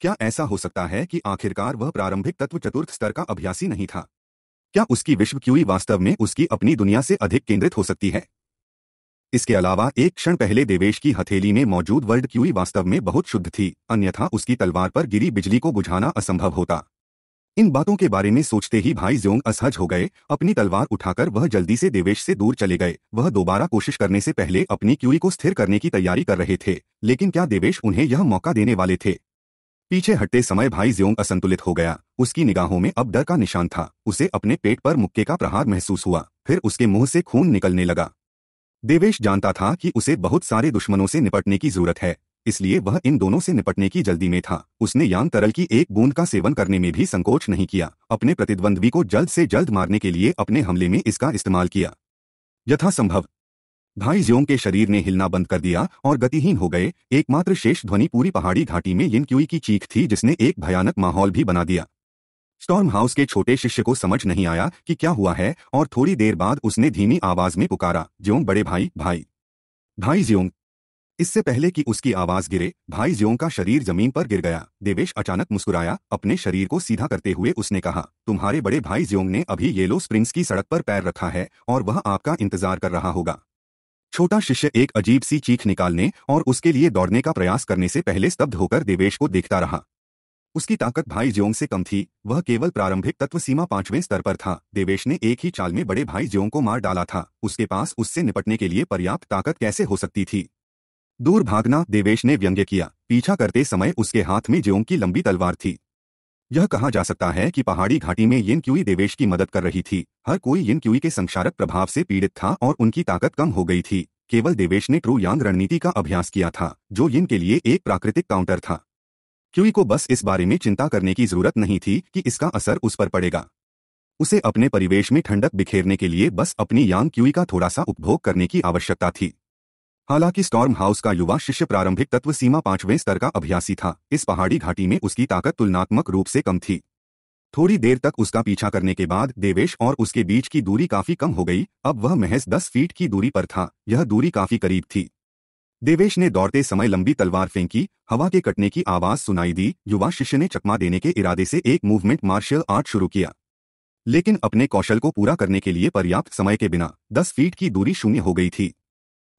क्या ऐसा हो सकता है कि आखिरकार वह प्रारंभिक तत्व चतुर्थ स्तर का अभ्यासी नहीं था क्या उसकी विश्व क्यूई वास्तव में उसकी अपनी दुनिया से अधिक केंद्रित हो सकती है इसके अलावा एक क्षण पहले देवेश की हथेली में मौजूद वर्ल्ड क्यूई वास्तव में बहुत शुद्ध थी अन्यथा उसकी तलवार पर गिरी बिजली को बुझाना असंभव होता इन बातों के बारे में सोचते ही भाई ज्योंग असहज हो गए अपनी तलवार उठाकर वह जल्दी से देवेश से दूर चले गए वह दोबारा कोशिश करने से पहले अपनी क्यूई को स्थिर करने की तैयारी कर रहे थे लेकिन क्या देवेश उन्हें यह मौका देने वाले थे पीछे हटते समय भाई ज्योंग असंतुलित हो गया उसकी निगाहों में अब डर का निशान था उसे अपने पेट पर मुक्के का प्रहार महसूस हुआ फिर उसके मुंह से खून निकलने लगा देवेश जानता था कि उसे बहुत सारे दुश्मनों से निपटने की जरूरत है इसलिए वह इन दोनों से निपटने की जल्दी में था उसने यांग तरल की एक बूंद का सेवन करने में भी संकोच नहीं किया अपने प्रतिद्वंद्वी को जल्द से जल्द मारने के लिए अपने हमले में इसका इस्तेमाल किया यथासंभव भाई ज्योंग के शरीर ने हिलना बंद कर दिया और गतिहीन हो गए एकमात्र शेष ध्वनि पूरी पहाड़ी घाटी में यिनक्यूई की चीख थी जिसने एक भयानक माहौल भी बना दिया स्टॉर्म हाउस के छोटे शिष्य को समझ नहीं आया कि क्या हुआ है और थोड़ी देर बाद उसने धीमी आवाज में पुकारा ज्योंग बड़े भाई भाई भाई ज्योंग इससे पहले कि उसकी आवाज गिरे भाई ज्योंग का शरीर जमीन पर गिर गया देवेश अचानक मुस्कुराया अपने शरीर को सीधा करते हुए उसने कहा तुम्हारे बड़े भाई ज्योंग ने अभी येलो स्प्रिंग्स की सड़क पर पैर रखा है और वह आपका इंतजार कर रहा होगा छोटा शिष्य एक अजीब सी चीख निकालने और उसके लिए दौड़ने का प्रयास करने से पहले स्तब्ध होकर देवेश को देखता रहा उसकी ताकत भाई ज्योंग से कम थी वह केवल प्रारंभिक तत्व सीमा पांचवें स्तर पर था देवेश ने एक ही चाल में बड़े भाई ज्योंग को मार डाला था उसके पास उससे निपटने के लिए पर्याप्त ताकत कैसे हो सकती थी दूर भागना देवेश ने व्यंग्य किया पीछा करते समय उसके हाथ में ज्योंग की लंबी तलवार थी यह कहा जा सकता है कि पहाड़ी घाटी में येन क्यूई देवेश की मदद कर रही थी हर कोई येन क्यूई के संक्षारक प्रभाव से पीड़ित था और उनकी ताकत कम हो गई थी केवल देवेश ने ट्रू यांग रणनीति का अभ्यास किया था जो यिन के लिए एक प्राकृतिक काउंटर था क्यूई को बस इस बारे में चिंता करने की जरूरत नहीं थी कि इसका असर उस पर पड़ेगा उसे अपने परिवेश में ठंडक बिखेरने के लिए बस अपनी यांग क्यूई का थोड़ा सा उपभोग करने की आवश्यकता थी हालांकि स्टॉर्म हाउस का युवा शिष्य प्रारंभिक तत्व सीमा पांचवें स्तर का अभ्यासी था इस पहाड़ी घाटी में उसकी ताकत तुलनात्मक रूप से कम थी थोड़ी देर तक उसका पीछा करने के बाद देवेश और उसके बीच की दूरी काफी कम हो गई अब वह महज दस फीट की दूरी पर था यह दूरी काफी करीब थी देवेश ने दौड़ते समय लंबी तलवार फेंकी हवा के कटने की आवाज सुनाई दी युवा शिष्य ने चकमा देने के इरादे से एक मूवमेंट मार्शल आर्ट शुरू किया लेकिन अपने कौशल को पूरा करने के लिए पर्याप्त समय के बिना दस फीट की दूरी शून्य हो गई थी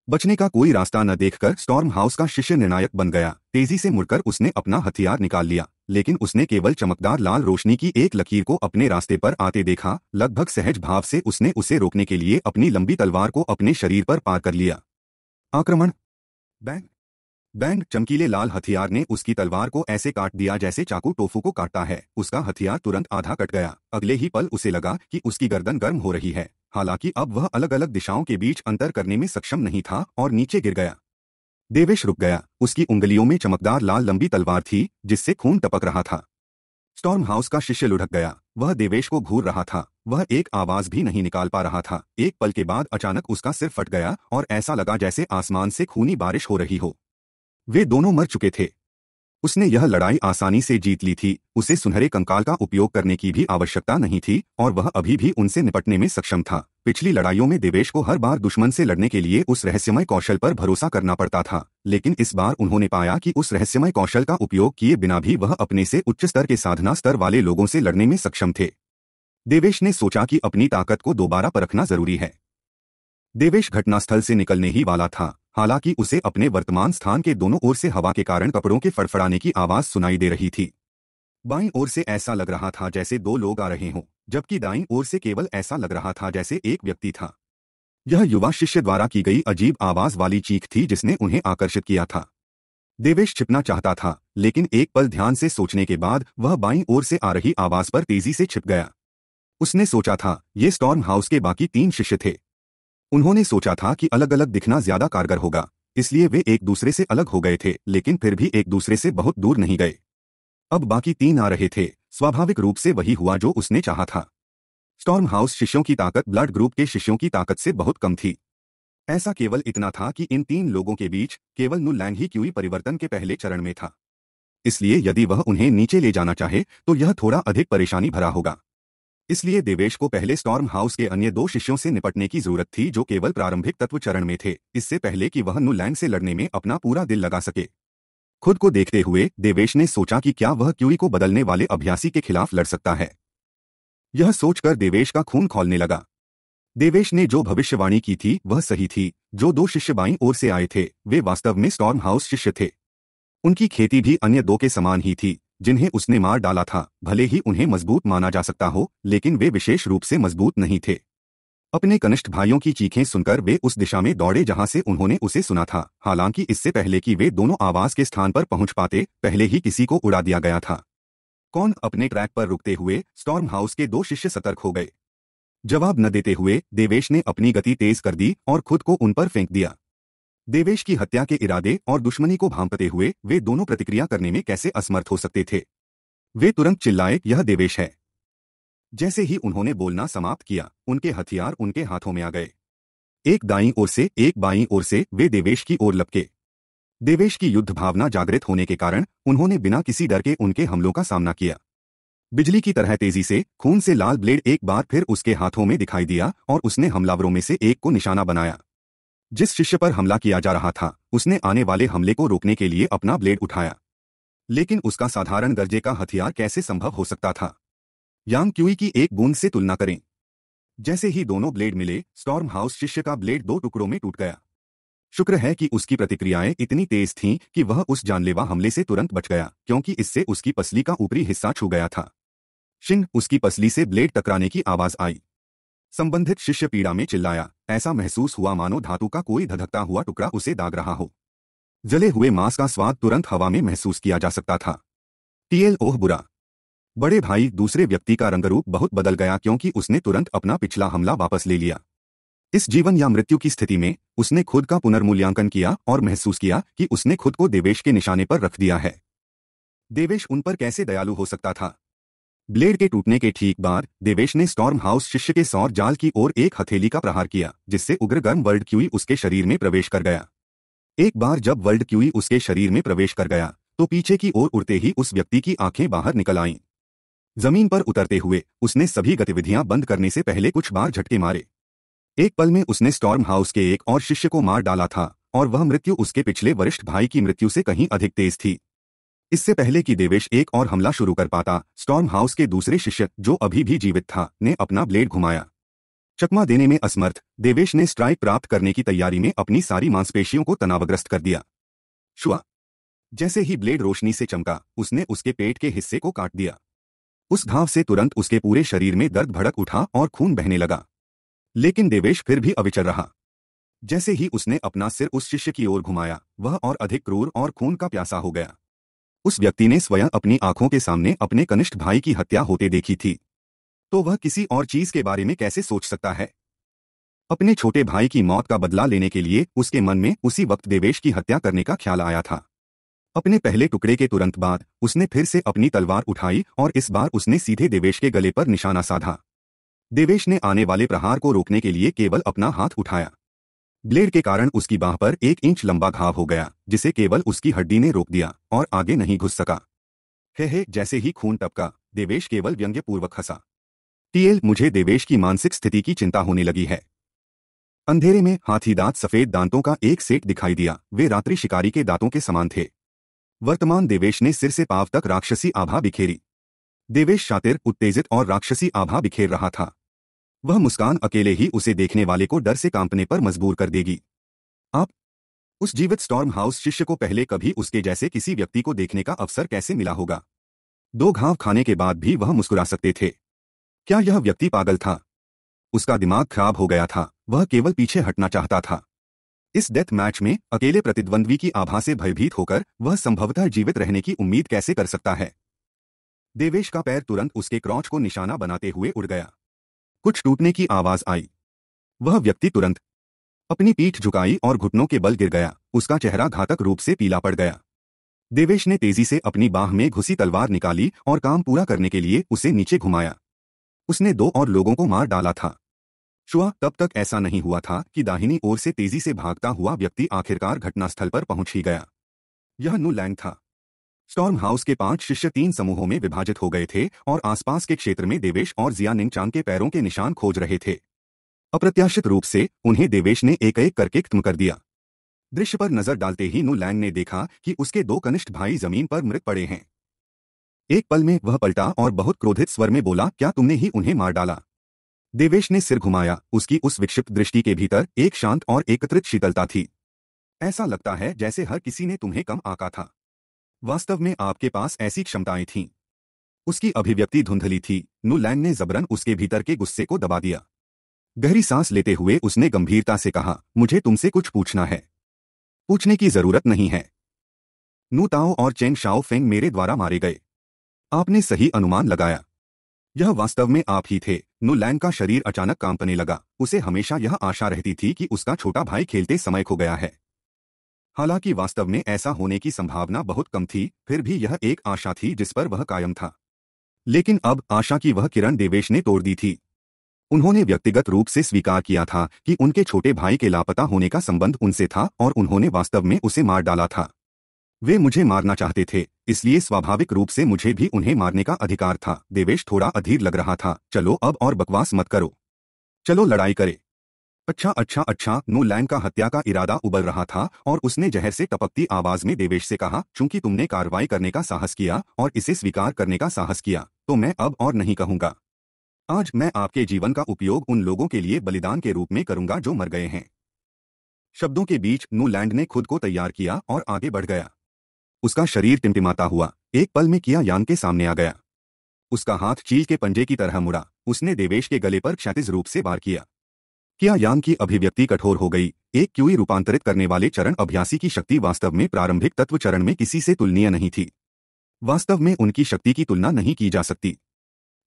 बचने का कोई रास्ता न देखकर स्टॉर्म हाउस का शिष्य निर्णायक बन गया तेजी से मुड़कर उसने अपना हथियार निकाल लिया लेकिन उसने केवल चमकदार लाल रोशनी की एक लकीर को अपने रास्ते पर आते देखा लगभग सहज भाव से उसने उसे रोकने के लिए अपनी लंबी तलवार को अपने शरीर पर पार कर लिया आक्रमण बैंग बैंग चमकीले लाल हथियार ने उसकी तलवार को ऐसे काट दिया जैसे चाकू टोफू को काटता है उसका हथियार तुरंत आधा कट गया अगले ही पल उसे लगा कि उसकी गर्दन गर्म हो रही है हालांकि अब वह अलग अलग दिशाओं के बीच अंतर करने में सक्षम नहीं था और नीचे गिर गया देवेश रुक गया उसकी उंगलियों में चमकदार लाल लंबी तलवार थी जिससे खून टपक रहा था स्टॉर्म हाउस का शिष्य लुढ़क गया वह देवेश को घूर रहा था वह एक आवाज भी नहीं निकाल पा रहा था एक पल के बाद अचानक उसका सिर फट गया और ऐसा लगा जैसे आसमान से खूनी बारिश हो रही हो वे दोनों मर चुके थे उसने यह लड़ाई आसानी से जीत ली थी उसे सुनहरे कंकाल का उपयोग करने की भी आवश्यकता नहीं थी और वह अभी भी उनसे निपटने में सक्षम था पिछली लड़ाइयों में देवेश को हर बार दुश्मन से लड़ने के लिए उस रहस्यमय कौशल पर भरोसा करना पड़ता था लेकिन इस बार उन्होंने पाया कि उस रहस्यमय कौशल का उपयोग किए बिना भी वह अपने से उच्च स्तर के साधना स्तर वाले लोगों से लड़ने में सक्षम थे देवेश ने सोचा कि अपनी ताकत को दोबारा परखना जरूरी है देवेश घटनास्थल से निकलने ही वाला था हालांकि उसे अपने वर्तमान स्थान के दोनों ओर से हवा के कारण कपड़ों के फड़फड़ाने की आवाज सुनाई दे रही थी बाईं ओर से ऐसा लग रहा था जैसे दो लोग आ रहे हों जबकि दाईं ओर से केवल ऐसा लग रहा था जैसे एक व्यक्ति था यह युवा शिष्य द्वारा की गई अजीब आवाज वाली चीख थी जिसने उन्हें आकर्षित किया था देवेश छिपना चाहता था लेकिन एक पल ध्यान से सोचने के बाद वह बाईं ओर से आ रही आवाज पर तेजी से छिप गया उसने सोचा था ये स्टॉर्म हाउस के बाकी तीन शिष्य थे उन्होंने सोचा था कि अलग अलग दिखना ज्यादा कारगर होगा इसलिए वे एक दूसरे से अलग हो गए थे लेकिन फिर भी एक दूसरे से बहुत दूर नहीं गए अब बाकी तीन आ रहे थे स्वाभाविक रूप से वही हुआ जो उसने चाहा था स्टॉर्म हाउस शिष्यों की ताकत ब्लड ग्रुप के शिष्यों की ताकत से बहुत कम थी ऐसा केवल इतना था कि इन तीन लोगों के बीच केवल नुलैंग ही क्यूई परिवर्तन के पहले चरण में था इसलिए यदि वह उन्हें नीचे ले जाना चाहे तो यह थोड़ा अधिक परेशानी भरा होगा इसलिए देवेश को पहले स्टॉर्म हाउस के अन्य दो शिष्यों से निपटने की जरूरत थी जो केवल प्रारंभिक तत्व चरण में थे इससे पहले कि वह न्यूलैंड से लड़ने में अपना पूरा दिल लगा सके खुद को देखते हुए देवेश ने सोचा कि क्या वह क्यूई को बदलने वाले अभ्यासी के खिलाफ लड़ सकता है यह सोचकर देवेश का खून खोलने लगा देवेश ने जो भविष्यवाणी की थी वह सही थी जो दो शिष्य बाई ओर से आए थे वे वास्तव में स्टॉर्म हाउस शिष्य थे उनकी खेती भी अन्य दो के समान ही थी जिन्हें उसने मार डाला था भले ही उन्हें मजबूत माना जा सकता हो लेकिन वे विशेष रूप से मजबूत नहीं थे अपने कनिष्ठ भाइयों की चीखें सुनकर वे उस दिशा में दौड़े जहां से उन्होंने उसे सुना था हालांकि इससे पहले कि वे दोनों आवाज के स्थान पर पहुंच पाते पहले ही किसी को उड़ा दिया गया था कौन अपने ट्रैक पर रुकते हुए स्टॉर्म हाउस के दो शिष्य सतर्क हो गए जवाब न देते हुए देवेश ने अपनी गति तेज कर दी और खुद को उन पर फेंक दिया देवेश की हत्या के इरादे और दुश्मनी को भांपते हुए वे दोनों प्रतिक्रिया करने में कैसे असमर्थ हो सकते थे वे तुरंत चिल्लाए यह देवेश है जैसे ही उन्होंने बोलना समाप्त किया उनके हथियार उनके हाथों में आ गए एक दाई ओर से एक बाई ओर से वे देवेश की ओर लपके देवेश की युद्ध भावना जागृत होने के कारण उन्होंने बिना किसी डर के उनके हमलों का सामना किया बिजली की तरह तेजी से खून से लाल ब्लेड एक बार फिर उसके हाथों में दिखाई दिया और उसने हमलावरों में से एक को निशाना बनाया जिस शिष्य पर हमला किया जा रहा था उसने आने वाले हमले को रोकने के लिए अपना ब्लेड उठाया लेकिन उसका साधारण दर्जे का हथियार कैसे संभव हो सकता था यांग क्यूई की एक बूंद से तुलना करें जैसे ही दोनों ब्लेड मिले स्टॉर्म हाउस शिष्य का ब्लेड दो टुकड़ों में टूट गया शुक्र है कि उसकी प्रतिक्रियाएं इतनी तेज थीं कि वह उस जानलेवा हमले से तुरंत बच गया क्योंकि इससे उसकी पसली का ऊपरी हिस्सा छू गया था शिन उसकी पसली से ब्लेड टकराने की आवाज आई संबंधित शिष्य पीड़ा में चिल्लाया ऐसा महसूस हुआ मानो धातु का कोई धधकता हुआ टुकड़ा उसे दाग रहा हो जले हुए मांस का स्वाद तुरंत हवा में महसूस किया जा सकता था टीएल ओह बुरा बड़े भाई दूसरे व्यक्ति का रंगरूप बहुत बदल गया क्योंकि उसने तुरंत अपना पिछला हमला वापस ले लिया इस जीवन या मृत्यु की स्थिति में उसने खुद का पुनर्मूल्यांकन किया और महसूस किया कि उसने खुद को देवेश के निशाने पर रख दिया है देवेश उन पर कैसे दयालु हो सकता था ब्लेड के टूटने के ठीक बाद देवेश ने स्टॉर्म हाउस शिष्य के सौर जाल की ओर एक हथेली का प्रहार किया जिससे उग्र गर्म वर्ल्ड क्यूई उसके शरीर में प्रवेश कर गया एक बार जब वर्ल्ड क्यूई उसके शरीर में प्रवेश कर गया तो पीछे की ओर उड़ते ही उस व्यक्ति की आंखें बाहर निकल आईं जमीन पर उतरते हुए उसने सभी गतिविधियां बंद करने से पहले कुछ बार झटके मारे एक पल में उसने स्टॉर्म हाउस के एक और शिष्य को मार डाला था और वह मृत्यु उसके पिछले वरिष्ठ भाई की मृत्यु से कहीं अधिक तेज थी इससे पहले कि देवेश एक और हमला शुरू कर पाता स्टॉर्म हाउस के दूसरे शिष्य जो अभी भी जीवित था ने अपना ब्लेड घुमाया चकमा देने में असमर्थ देवेश ने स्ट्राइक प्राप्त करने की तैयारी में अपनी सारी मांसपेशियों को तनावग्रस्त कर दिया शुआ जैसे ही ब्लेड रोशनी से चमका उसने उसके पेट के हिस्से को काट दिया उस घाव से तुरंत उसके पूरे शरीर में दर्द भड़क उठा और खून बहने लगा लेकिन देवेश फिर भी अविचल रहा जैसे ही उसने अपना सिर उस शिष्य की ओर घुमाया वह और अधिक क्रूर और खून का प्यासा हो गया उस व्यक्ति ने स्वयं अपनी आंखों के सामने अपने कनिष्ठ भाई की हत्या होते देखी थी तो वह किसी और चीज के बारे में कैसे सोच सकता है अपने छोटे भाई की मौत का बदला लेने के लिए उसके मन में उसी वक्त देवेश की हत्या करने का ख्याल आया था अपने पहले टुकड़े के तुरंत बाद उसने फिर से अपनी तलवार उठाई और इस बार उसने सीधे देवेश के गले पर निशाना साधा देवेश ने आने वाले प्रहार को रोकने के लिए केवल अपना हाथ उठाया ब्लेड के कारण उसकी बाह पर एक इंच लंबा घाव हो गया जिसे केवल उसकी हड्डी ने रोक दिया और आगे नहीं घुस सका हे हे जैसे ही खून टपका देवेश केवल व्यंग्यपूर्वक हंसा टीएल मुझे देवेश की मानसिक स्थिति की चिंता होने लगी है अंधेरे में हाथी दांत सफेद दांतों का एक सेट दिखाई दिया वे रात्रि शिकारी के दांतों के समान थे वर्तमान देवेश ने सिर से पाव तक राक्षसी आभा बिखेरी देवेश शातिर उत्तेजित और राक्षसी आभा बिखेर रहा था वह मुस्कान अकेले ही उसे देखने वाले को डर से कांपने पर मजबूर कर देगी आप उस जीवित स्टॉर्म हाउस शिष्य को पहले कभी उसके जैसे किसी व्यक्ति को देखने का अवसर कैसे मिला होगा दो घाव खाने के बाद भी वह मुस्कुरा सकते थे क्या यह व्यक्ति पागल था उसका दिमाग खराब हो गया था वह केवल पीछे हटना चाहता था इस डेथ मैच में अकेले प्रतिद्वंद्वी की आभा से भयभीत होकर वह संभवतः जीवित रहने की उम्मीद कैसे कर सकता है देवेश का पैर तुरंत उसके क्रॉच को निशाना बनाते हुए उड़ गया कुछ टूटने की आवाज आई वह व्यक्ति तुरंत अपनी पीठ झुकाई और घुटनों के बल गिर गया उसका चेहरा घातक रूप से पीला पड़ गया देवेश ने तेजी से अपनी बाह में घुसी तलवार निकाली और काम पूरा करने के लिए उसे नीचे घुमाया उसने दो और लोगों को मार डाला था शुआ तब तक ऐसा नहीं हुआ था कि दाहिनी ओर से तेजी से भागता हुआ व्यक्ति आखिरकार घटनास्थल पर पहुंच ही गया यह नू लैंग था स्टॉर्म हाउस के पांच शिष्य तीन समूहों में विभाजित हो गए थे और आसपास के क्षेत्र में देवेश और जिया निंगचांग के पैरों के निशान खोज रहे थे अप्रत्याशित रूप से उन्हें देवेश ने एक एक करके खत्म कर दिया दृश्य पर नजर डालते ही नू लैंग ने देखा कि उसके दो कनिष्ठ भाई जमीन पर मृत पड़े हैं एक पल में वह पलटा और बहुत क्रोधित स्वर में बोला क्या तुमने ही उन्हें मार डाला देवेश ने सिर घुमाया उसकी उस विक्षिप्त दृष्टि के भीतर एक शांत और एकत्रित शीतलता थी ऐसा लगता है जैसे हर किसी ने तुम्हें कम आका था वास्तव में आपके पास ऐसी क्षमताएं थीं उसकी अभिव्यक्ति धुंधली थी नूलैन ने जबरन उसके भीतर के गुस्से को दबा दिया गहरी सांस लेते हुए उसने गंभीरता से कहा मुझे तुमसे कुछ पूछना है पूछने की जरूरत नहीं है नूताओ और चेंग शाओ फेंग मेरे द्वारा मारे गए आपने सही अनुमान लगाया यह वास्तव में आप ही थे नूलैन का शरीर अचानक कांपने लगा उसे हमेशा यह आशा रहती थी कि उसका छोटा भाई खेलते समय खो गया है हालांकि वास्तव में ऐसा होने की संभावना बहुत कम थी फिर भी यह एक आशा थी जिस पर वह कायम था लेकिन अब आशा की वह किरण देवेश ने तोड़ दी थी उन्होंने व्यक्तिगत रूप से स्वीकार किया था कि उनके छोटे भाई के लापता होने का संबंध उनसे था और उन्होंने वास्तव में उसे मार डाला था वे मुझे मारना चाहते थे इसलिए स्वाभाविक रूप से मुझे भी उन्हें मारने का अधिकार था देवेश थोड़ा अधीर लग रहा था चलो अब और बकवास मत करो चलो लड़ाई करे अच्छा अच्छा अच्छा लैन का हत्या का इरादा उबल रहा था और उसने जहर से टपकती आवाज में देवेश से कहा चूंकि तुमने कार्रवाई करने का साहस किया और इसे स्वीकार करने का साहस किया तो मैं अब और नहीं कहूंगा आज मैं आपके जीवन का उपयोग उन लोगों के लिए बलिदान के रूप में करूंगा जो मर गए हैं शब्दों के बीच नूलैंड ने खुद को तैयार किया और आगे बढ़ गया उसका शरीर टिमटिमाता हुआ एक पल में किया यान के सामने आ गया उसका हाथ चील के पंजे की तरह मुड़ा उसने देवेश के गले पर क्षतिज रूप से वार किया क्या यान की अभिव्यक्ति कठोर हो गई एक क्यूई रूपांतरित करने वाले चरण अभ्यासी की शक्ति वास्तव में प्रारंभिक तत्व चरण में किसी से तुलनीय नहीं थी वास्तव में उनकी शक्ति की तुलना नहीं की जा सकती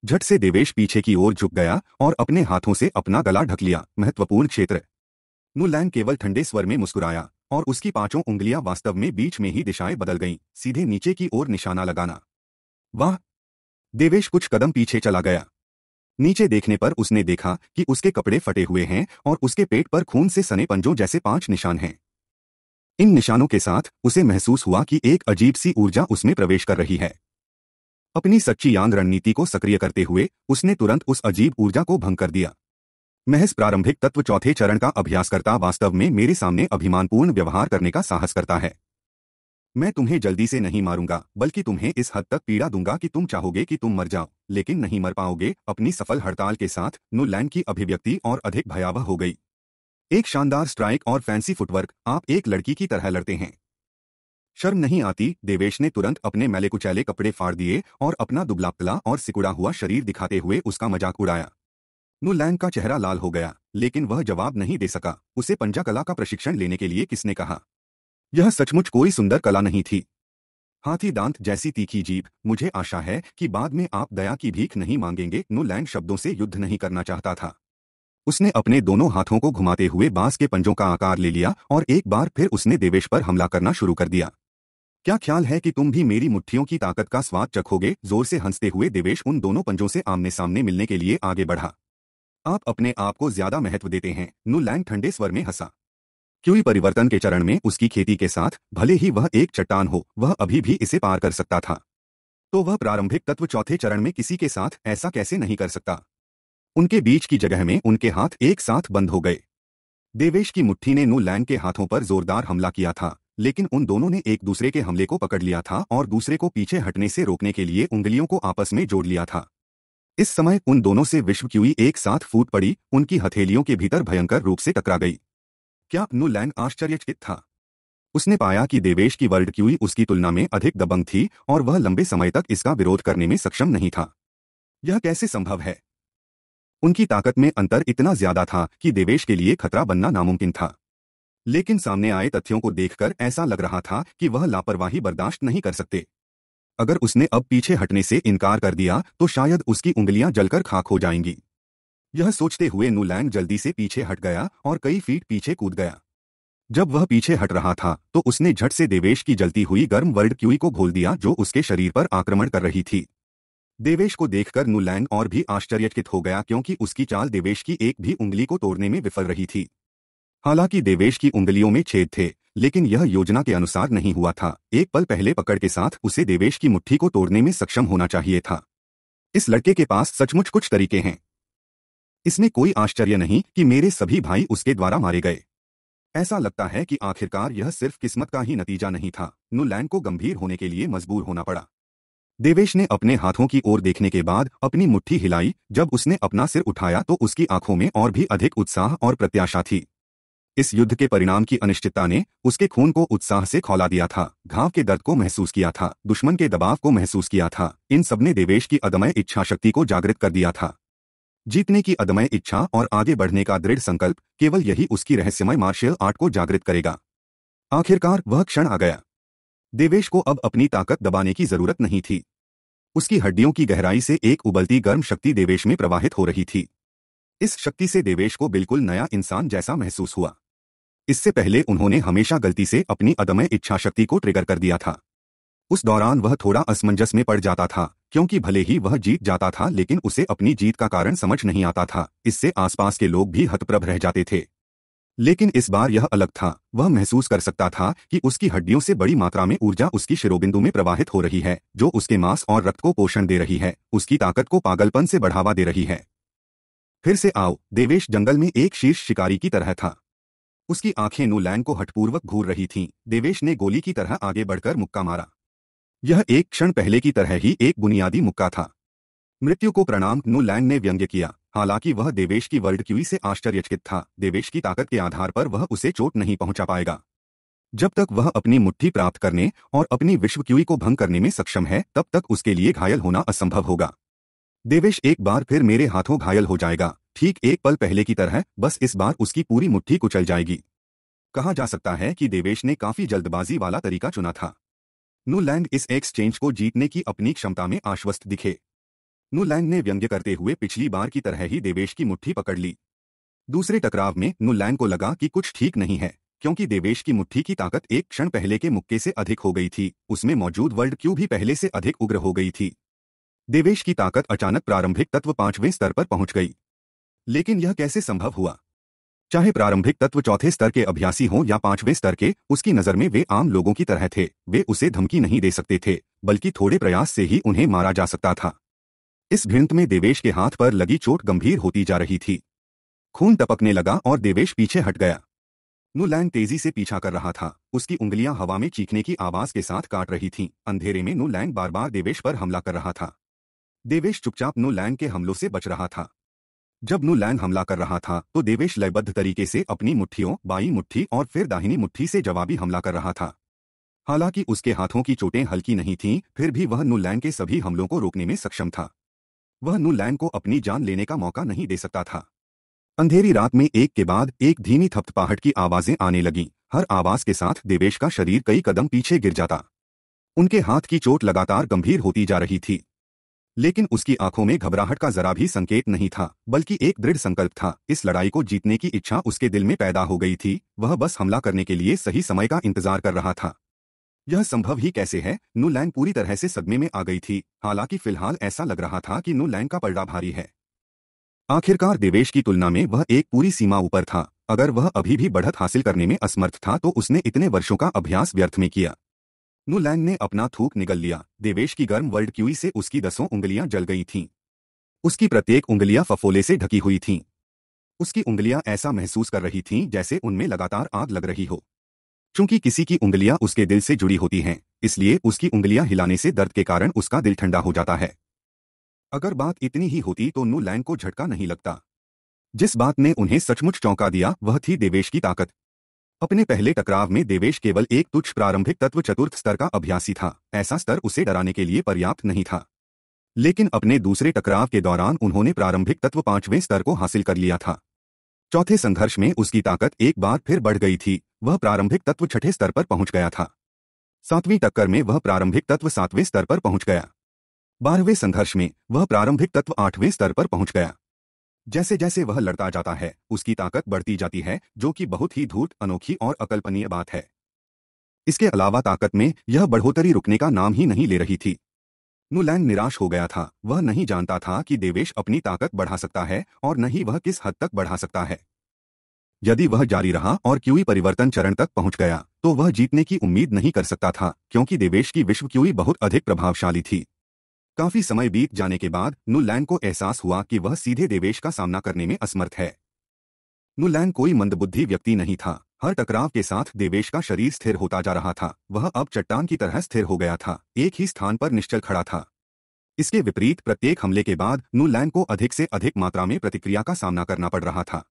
झट से देवेश पीछे की ओर झुक गया और अपने हाथों से अपना गला ढक लिया महत्वपूर्ण क्षेत्र नुलैंग केवल ठंडे स्वर में मुस्कुराया और उसकी पांचों उंगलियां वास्तव में बीच में ही दिशाएं बदल गईं सीधे नीचे की ओर निशाना लगाना वाह देवेश कुछ कदम पीछे चला गया नीचे देखने पर उसने देखा कि उसके कपड़े फटे हुए हैं और उसके पेट पर खून से सने पंजों जैसे पांच निशान हैं इन निशानों के साथ उसे महसूस हुआ कि एक अजीब सी ऊर्जा उसमें प्रवेश कर रही है अपनी सच्ची यांग रणनीति को सक्रिय करते हुए उसने तुरंत उस अजीब ऊर्जा को भंग कर दिया महज प्रारंभिक तत्व चौथे चरण का अभ्यासकर्ता वास्तव में मेरे सामने अभिमानपूर्ण व्यवहार करने का साहस करता है मैं तुम्हें जल्दी से नहीं मारूंगा बल्कि तुम्हें इस हद तक पीड़ा दूंगा कि तुम चाहोगे कि तुम मर जाओ लेकिन नहीं मर पाओगे अपनी सफल हड़ताल के साथ नूलैंड की अभिव्यक्ति और अधिक भयावह हो गई एक शानदार स्ट्राइक और फैंसी फुटवर्क आप एक लड़की की तरह लड़ते हैं शर्म नहीं आती देवेश ने तुरंत अपने मैले कुचैले कपड़े फाड़ दिए और अपना दुबलापतला और सिकुड़ा हुआ शरीर दिखाते हुए उसका मजाक उड़ाया नूलैंड का चेहरा लाल हो गया लेकिन वह जवाब नहीं दे सका उसे पंजाकला का प्रशिक्षण लेने के लिए किसने कहा यह सचमुच कोई सुंदर कला नहीं थी हाथी दांत जैसी तीखी जीभ मुझे आशा है कि बाद में आप दया की भीख नहीं मांगेंगे नो लैंड शब्दों से युद्ध नहीं करना चाहता था उसने अपने दोनों हाथों को घुमाते हुए बांस के पंजों का आकार ले लिया और एक बार फिर उसने देवेश पर हमला करना शुरू कर दिया क्या ख्याल है कि तुम भी मेरी मुट्ठियों की ताकत का स्वाद चखोगे जोर से हंसते हुए देवेश उन दोनों पंजों से आमने सामने मिलने के लिए आगे बढ़ा आप अपने आप को ज्यादा महत्व देते हैं नूलैंड ठंडे स्वर में हंसा क्यूई परिवर्तन के चरण में उसकी खेती के साथ भले ही वह एक चट्टान हो वह अभी भी इसे पार कर सकता था तो वह प्रारंभिक तत्व चौथे चरण में किसी के साथ ऐसा कैसे नहीं कर सकता उनके बीच की जगह में उनके हाथ एक साथ बंद हो गए देवेश की मुट्ठी ने नूलैंड के हाथों पर जोरदार हमला किया था लेकिन उन दोनों ने एक दूसरे के हमले को पकड़ लिया था और दूसरे को पीछे हटने से रोकने के लिए उंगलियों को आपस में जोड़ लिया था इस समय उन दोनों से विश्व क्यूई एक साथ फूट पड़ी उनकी हथेलियों के भीतर भयंकर रूप से टकरा गई क्या लैंग आश्चर्यचकित था उसने पाया कि देवेश की वर्ल्ड क्यूई उसकी तुलना में अधिक दबंग थी और वह लंबे समय तक इसका विरोध करने में सक्षम नहीं था यह कैसे संभव है उनकी ताकत में अंतर इतना ज्यादा था कि देवेश के लिए खतरा बनना नामुमकिन था लेकिन सामने आए तथ्यों को देखकर ऐसा लग रहा था कि वह लापरवाही बर्दाश्त नहीं कर सकते अगर उसने अब पीछे हटने से इनकार कर दिया तो शायद उसकी उंगलियां जलकर खाक हो जाएंगी यह सोचते हुए नूलैंग जल्दी से पीछे हट गया और कई फीट पीछे कूद गया जब वह पीछे हट रहा था तो उसने झट से देवेश की जलती हुई गर्म वर्ड क्यूई को घोल दिया जो उसके शरीर पर आक्रमण कर रही थी देवेश को देखकर नूलैंग और भी आश्चर्यचकित हो गया क्योंकि उसकी चाल देवेश की एक भी उंगली को तोड़ने में विफल रही थी हालांकि देवेश की उंगलियों में छेद थे लेकिन यह योजना के अनुसार नहीं हुआ था एक पल पहले पकड़ के साथ उसे देवेश की मुट्ठी को तोड़ने में सक्षम होना चाहिए था इस लड़के के पास सचमुच कुछ तरीके हैं इसमें कोई आश्चर्य नहीं कि मेरे सभी भाई उसके द्वारा मारे गए ऐसा लगता है कि आखिरकार यह सिर्फ किस्मत का ही नतीजा नहीं था नुलैंड को गंभीर होने के लिए मजबूर होना पड़ा देवेश ने अपने हाथों की ओर देखने के बाद अपनी मुट्ठी हिलाई जब उसने अपना सिर उठाया तो उसकी आंखों में और भी अधिक उत्साह और प्रत्याशा थी इस युद्ध के परिणाम की अनिश्चितता ने उसके खून को उत्साह से खौला दिया था घाव के दर्द को महसूस किया था दुश्मन के दबाव को महसूस किया था इन सबने देवेश की अदमय इच्छा शक्ति को जागृत कर दिया था जीतने की अदमय इच्छा और आगे बढ़ने का दृढ़ संकल्प केवल यही उसकी रहस्यमय मार्शल आर्ट को जागृत करेगा आखिरकार वह क्षण आ गया देवेश को अब अपनी ताकत दबाने की जरूरत नहीं थी उसकी हड्डियों की गहराई से एक उबलती गर्म शक्ति देवेश में प्रवाहित हो रही थी इस शक्ति से देवेश को बिल्कुल नया इंसान जैसा महसूस हुआ इससे पहले उन्होंने हमेशा गलती से अपनी अदमय इच्छा शक्ति को ट्रिगर कर दिया था उस दौरान वह थोड़ा असमंजस में पड़ जाता था क्योंकि भले ही वह जीत जाता था लेकिन उसे अपनी जीत का कारण समझ नहीं आता था इससे आसपास के लोग भी हतप्रभ रह जाते थे लेकिन इस बार यह अलग था वह महसूस कर सकता था कि उसकी हड्डियों से बड़ी मात्रा में ऊर्जा उसकी शिरोबिंदु में प्रवाहित हो रही है जो उसके मांस और रक्त को पोषण दे रही है उसकी ताकत को पागलपन से बढ़ावा दे रही है फिर से आओ देवेश जंगल में एक शीर्ष शिकारी की तरह था उसकी आंखें नूलैन को हटपूर्वक घूर रही थीं। देवेश ने गोली की तरह आगे बढ़कर मुक्का मारा यह एक क्षण पहले की तरह ही एक बुनियादी मुक्का था मृत्यु को प्रणाम नोलैंड ने व्यंग्य किया हालांकि वह देवेश की वर्ल्ड क्यूई से आश्चर्यचकित था देवेश की ताकत के आधार पर वह उसे चोट नहीं पहुंचा पाएगा जब तक वह अपनी मुट्ठी प्राप्त करने और अपनी विश्व क्यूई को भंग करने में सक्षम है तब तक उसके लिए घायल होना असंभव होगा देवेश एक बार फिर मेरे हाथों घायल हो जाएगा ठीक एक पल पहले की तरह बस इस बार उसकी पूरी मुट्ठी कुचल जाएगी कहा जा सकता है कि देवेश ने काफी जल्दबाजी वाला तरीका चुना था नूलैंड इस एक्सचेंज को जीतने की अपनी क्षमता में आश्वस्त दिखे नूलैंड ने व्यंग्य करते हुए पिछली बार की तरह ही देवेश की मुट्ठी पकड़ ली दूसरे टकराव में नूलैंड को लगा कि कुछ ठीक नहीं है क्योंकि देवेश की मुट्ठी की ताकत एक क्षण पहले के मुक्के से अधिक हो गई थी उसमें मौजूद वर्ल्ड क्यू भी पहले से अधिक उग्र हो गई थी देवेश की ताकत अचानक प्रारंभिक तत्व पांचवें स्तर पर पहुंच गई लेकिन यह कैसे संभव हुआ चाहे प्रारंभिक तत्व चौथे स्तर के अभ्यासी हों या पांचवें स्तर के उसकी नजर में वे आम लोगों की तरह थे वे उसे धमकी नहीं दे सकते थे बल्कि थोड़े प्रयास से ही उन्हें मारा जा सकता था इस भिंत में देवेश के हाथ पर लगी चोट गंभीर होती जा रही थी खून टपकने लगा और देवेश पीछे हट गया नूलैंग तेजी से पीछा कर रहा था उसकी उंगलियां हवा में चीखने की आवाज के साथ काट रही थीं। अंधेरे में नूलैंग बार बार देवेश पर हमला कर रहा था देवेश चुपचाप नूलैंग के हमलों से बच रहा था जब नू लैंग हमला कर रहा था तो देवेश लयबद्ध तरीके से अपनी मुट्ठियों बाई मुट्ठी और फिर दाहिनी मुट्ठी से जवाबी हमला कर रहा था हालांकि उसके हाथों की चोटें हल्की नहीं थीं, फिर भी वह नू लैंग के सभी हमलों को रोकने में सक्षम था वह नू लैंग को अपनी जान लेने का मौका नहीं दे सकता था अंधेरी रात में एक के बाद एक धीमी थपथपाहट की आवाजें आने लगीं हर आवाज के साथ देवेश का शरीर कई कदम पीछे गिर जाता उनके हाथ की चोट लगातार गंभीर होती जा रही थी लेकिन उसकी आंखों में घबराहट का जरा भी संकेत नहीं था बल्कि एक दृढ़ संकल्प था इस लड़ाई को जीतने की इच्छा उसके दिल में पैदा हो गई थी वह बस हमला करने के लिए सही समय का इंतजार कर रहा था यह संभव ही कैसे है लैंग पूरी तरह से सदमे में आ गई थी हालांकि फिलहाल ऐसा लग रहा था कि लैंग का पलड़ा भारी है आखिरकार देवेश की तुलना में वह एक पूरी सीमा ऊपर था अगर वह अभी भी बढ़त हासिल करने में असमर्थ था तो उसने इतने वर्षों का अभ्यास व्यर्थ में किया नूलैंड ने अपना थूक निगल लिया देवेश की गर्म वर्ल्ड क्यूई से उसकी दसों उंगलियां जल गई थीं उसकी प्रत्येक उंगलियां फफोले से ढकी हुई थीं उसकी उंगलियां ऐसा महसूस कर रही थीं जैसे उनमें लगातार आग लग रही हो चूंकि किसी की उंगलियां उसके दिल से जुड़ी होती हैं इसलिए उसकी उंगलियां हिलाने से दर्द के कारण उसका दिल ठंडा हो जाता है अगर बात इतनी ही होती तो नू को झटका नहीं लगता जिस बात ने उन्हें सचमुच चौंका दिया वह थी देवेश की ताकत अपने पहले टकराव में देवेश केवल एक तुच्छ प्रारंभिक तत्व चतुर्थ स्तर का अभ्यासी था ऐसा स्तर उसे डराने के लिए पर्याप्त नहीं था लेकिन अपने दूसरे टकराव के दौरान उन्होंने प्रारंभिक तत्व पांचवें स्तर को हासिल कर लिया था चौथे संघर्ष में उसकी ताकत एक बार फिर बढ़ गई थी वह प्रारंभिक तत्व छठे स्तर पर पहुंच गया था सातवीं टक्कर में वह प्रारंभिक तत्व सातवें स्तर पर पहुंच गया बारहवें संघर्ष में वह प्रारंभिक तत्व आठवें स्तर पर पहुंच गया जैसे जैसे वह लड़ता जाता है उसकी ताकत बढ़ती जाती है जो कि बहुत ही धूर्त अनोखी और अकल्पनीय बात है इसके अलावा ताकत में यह बढ़ोतरी रुकने का नाम ही नहीं ले रही थी नूलैंड निराश हो गया था वह नहीं जानता था कि देवेश अपनी ताकत बढ़ा सकता है और न ही वह किस हद तक बढ़ा सकता है यदि वह जारी रहा और क्यूई परिवर्तन चरण तक पहुंच गया तो वह जीतने की उम्मीद नहीं कर सकता था क्योंकि देवेश की विश्व क्यूई बहुत अधिक प्रभावशाली थी काफी समय बीत जाने के बाद नुलैन को एहसास हुआ कि वह सीधे देवेश का सामना करने में असमर्थ है नुलैन कोई मंदबुद्धि व्यक्ति नहीं था हर टकराव के साथ देवेश का शरीर स्थिर होता जा रहा था वह अब चट्टान की तरह स्थिर हो गया था एक ही स्थान पर निश्चल खड़ा था इसके विपरीत प्रत्येक हमले के बाद नुलैन को अधिक से अधिक मात्रा में प्रतिक्रिया का सामना करना पड़ रहा था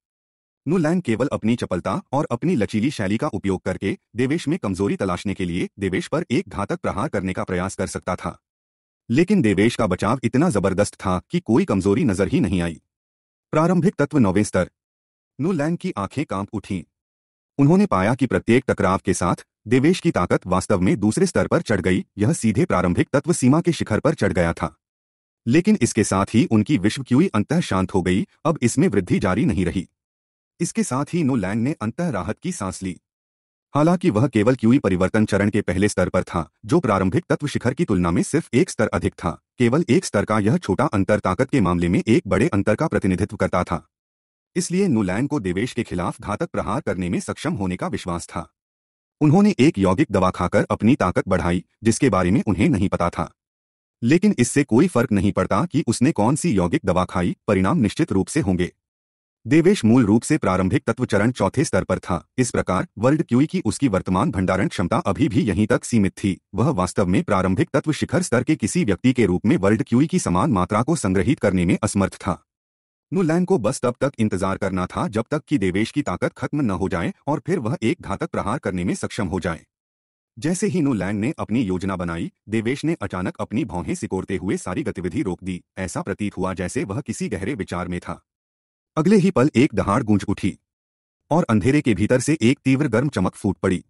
नुलैन केवल अपनी चपलता और अपनी लचीली शैली का उपयोग करके देवेश में कमजोरी तलाशने के लिए देवेश पर एक घातक प्रहार करने का प्रयास कर सकता था लेकिन देवेश का बचाव इतना जबरदस्त था कि कोई कमजोरी नजर ही नहीं आई प्रारंभिक तत्व नौवें स्तर नूलैंड की आंखें कांप उठी उन्होंने पाया कि प्रत्येक टकराव के साथ देवेश की ताकत वास्तव में दूसरे स्तर पर चढ़ गई यह सीधे प्रारंभिक तत्व सीमा के शिखर पर चढ़ गया था लेकिन इसके साथ ही उनकी विश्व क्यूई अंत शांत हो गई अब इसमें वृद्धि जारी नहीं रही इसके साथ ही लैंग ने अंतः राहत की सांस ली हालांकि वह केवल क्यूई परिवर्तन चरण के पहले स्तर पर था जो प्रारंभिक तत्व शिखर की तुलना में सिर्फ एक स्तर अधिक था केवल एक स्तर का यह छोटा अंतर ताकत के मामले में एक बड़े अंतर का प्रतिनिधित्व करता था इसलिए नुलैन को देवेश के खिलाफ घातक प्रहार करने में सक्षम होने का विश्वास था उन्होंने एक यौगिक दवा खाकर अपनी ताकत बढ़ाई जिसके बारे में उन्हें नहीं पता था लेकिन इससे कोई फर्क नहीं पड़ता कि उसने कौन सी यौगिक दवा खाई परिणाम निश्चित रूप से होंगे देवेश मूल रूप से प्रारंभिक तत्व चरण चौथे स्तर पर था इस प्रकार वर्ल्ड क्यूई की उसकी वर्तमान भंडारण क्षमता अभी भी यहीं तक सीमित थी वह वास्तव में प्रारंभिक तत्व शिखर स्तर के किसी व्यक्ति के रूप में वर्ल्ड क्यूई की समान मात्रा को संग्रहित करने में असमर्थ था नुलैन को बस तब तक इंतजार करना था जब तक कि देवेश की ताकत खत्म न हो जाए और फिर वह एक घातक प्रहार करने में सक्षम हो जाए जैसे ही नूलैंड ने अपनी योजना बनाई देवेश ने अचानक अपनी भौहें सिकोड़ते हुए सारी गतिविधि रोक दी ऐसा प्रतीत हुआ जैसे वह किसी गहरे विचार में था अगले ही पल एक दहाड़ गूंज उठी और अंधेरे के भीतर से एक तीव्र गर्म चमक फूट पड़ी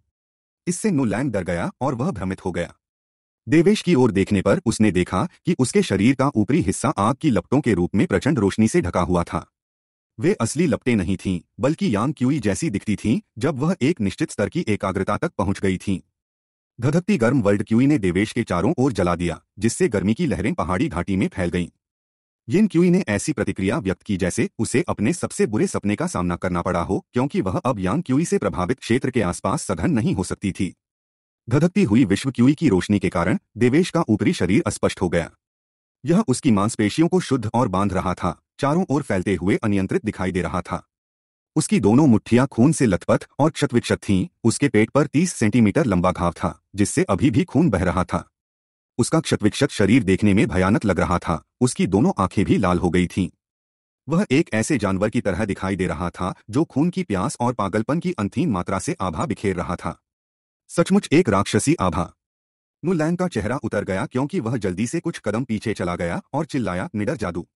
इससे नूलैंड डर गया और वह भ्रमित हो गया देवेश की ओर देखने पर उसने देखा कि उसके शरीर का ऊपरी हिस्सा आग की लपटों के रूप में प्रचंड रोशनी से ढका हुआ था वे असली लपटें नहीं थीं, बल्कि यांग क्यूई जैसी दिखती थीं, जब वह एक निश्चित स्तर की एकाग्रता तक पहुंच गई थीं। धधकती गर्म वर्ल्ड क्यूई ने देवेश के चारों ओर जला दिया जिससे गर्मी की लहरें पहाड़ी घाटी में फैल गईं। यिन क्यूई ने ऐसी प्रतिक्रिया व्यक्त की जैसे उसे अपने सबसे बुरे सपने का सामना करना पड़ा हो क्योंकि वह अब यांग क्यूई से प्रभावित क्षेत्र के आसपास सघन नहीं हो सकती थी धधकती हुई विश्व क्यूई की रोशनी के कारण देवेश का ऊपरी शरीर अस्पष्ट हो गया यह उसकी मांसपेशियों को शुद्ध और बांध रहा था चारों ओर फैलते हुए अनियंत्रित दिखाई दे रहा था उसकी दोनों मुठ्ठियां खून से लथपथ और क्षतविक्षत थीं उसके पेट पर 30 सेंटीमीटर लंबा घाव था जिससे अभी भी खून बह रहा था उसका क्षतविक्षत शरीर देखने में भयानक लग रहा था उसकी दोनों आंखें भी लाल हो गई थीं। वह एक ऐसे जानवर की तरह दिखाई दे रहा था जो खून की प्यास और पागलपन की अंतिम मात्रा से आभा बिखेर रहा था सचमुच एक राक्षसी आभा नुलैन का चेहरा उतर गया क्योंकि वह जल्दी से कुछ कदम पीछे चला गया और चिल्लाया निडर जादू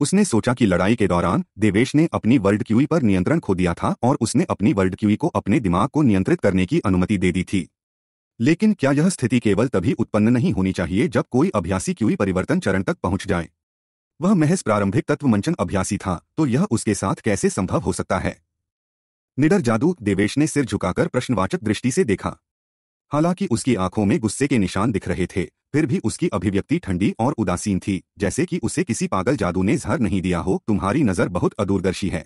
उसने सोचा कि लड़ाई के दौरान देवेश ने अपनी वर्ल्ड क्यूई पर नियंत्रण खो दिया था और उसने अपनी वर्ल्ड क्यूई को अपने दिमाग को नियंत्रित करने की अनुमति दे दी थी लेकिन क्या यह स्थिति केवल तभी उत्पन्न नहीं होनी चाहिए जब कोई अभ्यासी क्यूई परिवर्तन चरण तक पहुंच जाए वह महज प्रारंभिक तत्व मंचन अभ्यासी था तो यह उसके साथ कैसे संभव हो सकता है निडर जादू देवेश ने सिर झुकाकर प्रश्नवाचक दृष्टि से देखा हालांकि उसकी आंखों में गुस्से के निशान दिख रहे थे फिर भी उसकी अभिव्यक्ति ठंडी और उदासीन थी जैसे कि उसे किसी पागल जादू ने जहर नहीं दिया हो तुम्हारी नजर बहुत अदूरदर्शी है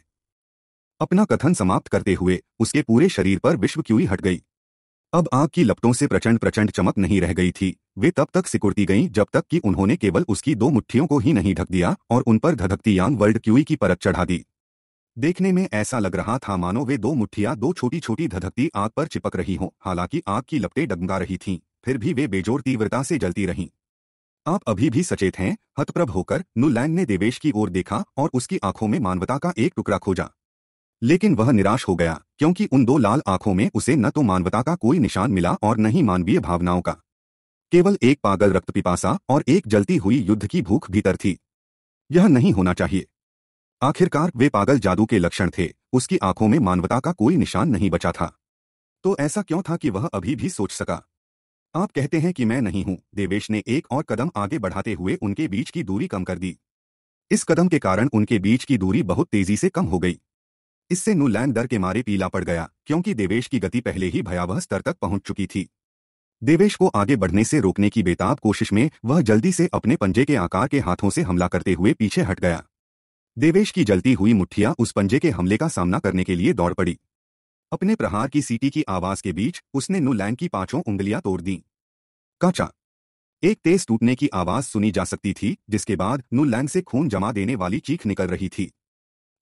अपना कथन समाप्त करते हुए उसके पूरे शरीर पर विश्व क्यूई हट गई अब आग की लपटों से प्रचंड प्रचंड चमक नहीं रह गई थी वे तब तक सिकुड़ती गईं जब तक कि उन्होंने केवल उसकी दो मुट्ठियों को ही नहीं ढक दिया और उन पर धधकती यांग वर्ल्ड क्यूई की परत चढ़ा दी देखने में ऐसा लग रहा था मानो वे दो मुठ्ठियां दो छोटी छोटी धधकती आग पर चिपक रही हों हालांकि आग की लपटें डगमगा रही थीं फिर भी वे बेजोर तीव्रता से जलती रहीं आप अभी भी सचेत हैं हतप्रभ होकर नुलैंग ने देवेश की ओर देखा और उसकी आंखों में मानवता का एक टुकड़ा खोजा लेकिन वह निराश हो गया क्योंकि उन दो लाल आंखों में उसे न तो मानवता का कोई निशान मिला और न ही मानवीय भावनाओं का केवल एक पागल रक्त पिपासा और एक जलती हुई युद्ध की भूख भीतर थी यह नहीं होना चाहिए आखिरकार वे पागल जादू के लक्षण थे उसकी आंखों में मानवता का कोई निशान नहीं बचा था तो ऐसा क्यों था कि वह अभी भी सोच सका आप कहते हैं कि मैं नहीं हूं देवेश ने एक और कदम आगे बढ़ाते हुए उनके बीच की दूरी कम कर दी इस कदम के कारण उनके बीच की दूरी बहुत तेजी से कम हो गई इससे न्यूलैंड दर के मारे पीला पड़ गया क्योंकि देवेश की गति पहले ही भयावह स्तर तक पहुंच चुकी थी देवेश को आगे बढ़ने से रोकने की बेताब कोशिश में वह जल्दी से अपने पंजे के आकार के हाथों से हमला करते हुए पीछे हट गया देवेश की जलती हुई मुठ्ठिया उस पंजे के हमले का सामना करने के लिए दौड़ पड़ी अपने प्रहार की सीटी की आवाज के बीच उसने न्यूलैंड की पांचों उंगलियां तोड़ दी काचा एक तेज टूटने की आवाज सुनी जा सकती थी जिसके बाद नुलैंड से खून जमा देने वाली चीख निकल रही थी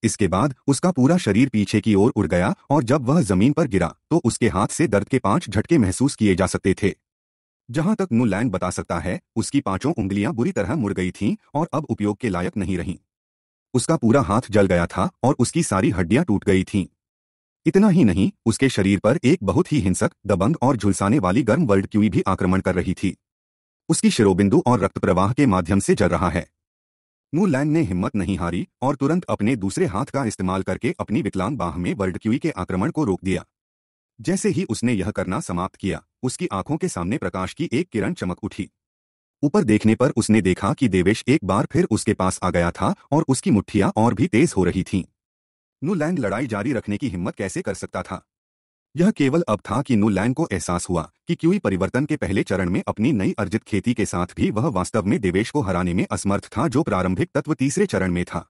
इसके बाद उसका पूरा शरीर पीछे की ओर उड़ गया और जब वह जमीन पर गिरा तो उसके हाथ से दर्द के पांच झटके महसूस किए जा सकते थे जहां तक नुलैंड बता सकता है उसकी पांचों उंगलियां बुरी तरह मुड़ गई थीं और अब उपयोग के लायक नहीं रहीं उसका पूरा हाथ जल गया था और उसकी सारी हड्डियां टूट गई थीं इतना ही नहीं उसके शरीर पर एक बहुत ही हिंसक दबंग और झुलसाने वाली गर्म वर्ल्ड क्यूई भी आक्रमण कर रही थी उसकी शिरोबिंदु और रक्त प्रवाह के माध्यम से जल रहा है मूलैंड ने हिम्मत नहीं हारी और तुरंत अपने दूसरे हाथ का इस्तेमाल करके अपनी विकलांग बाह में बर्डक्यूई के आक्रमण को रोक दिया जैसे ही उसने यह करना समाप्त किया उसकी आंखों के सामने प्रकाश की एक किरण चमक उठी ऊपर देखने पर उसने देखा कि देवेश एक बार फिर उसके पास आ गया था और उसकी मुठ्ठियां और भी तेज हो रही थीं। नूलैंड लड़ाई जारी रखने की हिम्मत कैसे कर सकता था यह केवल अब था कि नूलैंड को एहसास हुआ कि क्यूई परिवर्तन के पहले चरण में अपनी नई अर्जित खेती के साथ भी वह वास्तव में देवेश को हराने में असमर्थ था जो प्रारंभिक तत्व तीसरे चरण में था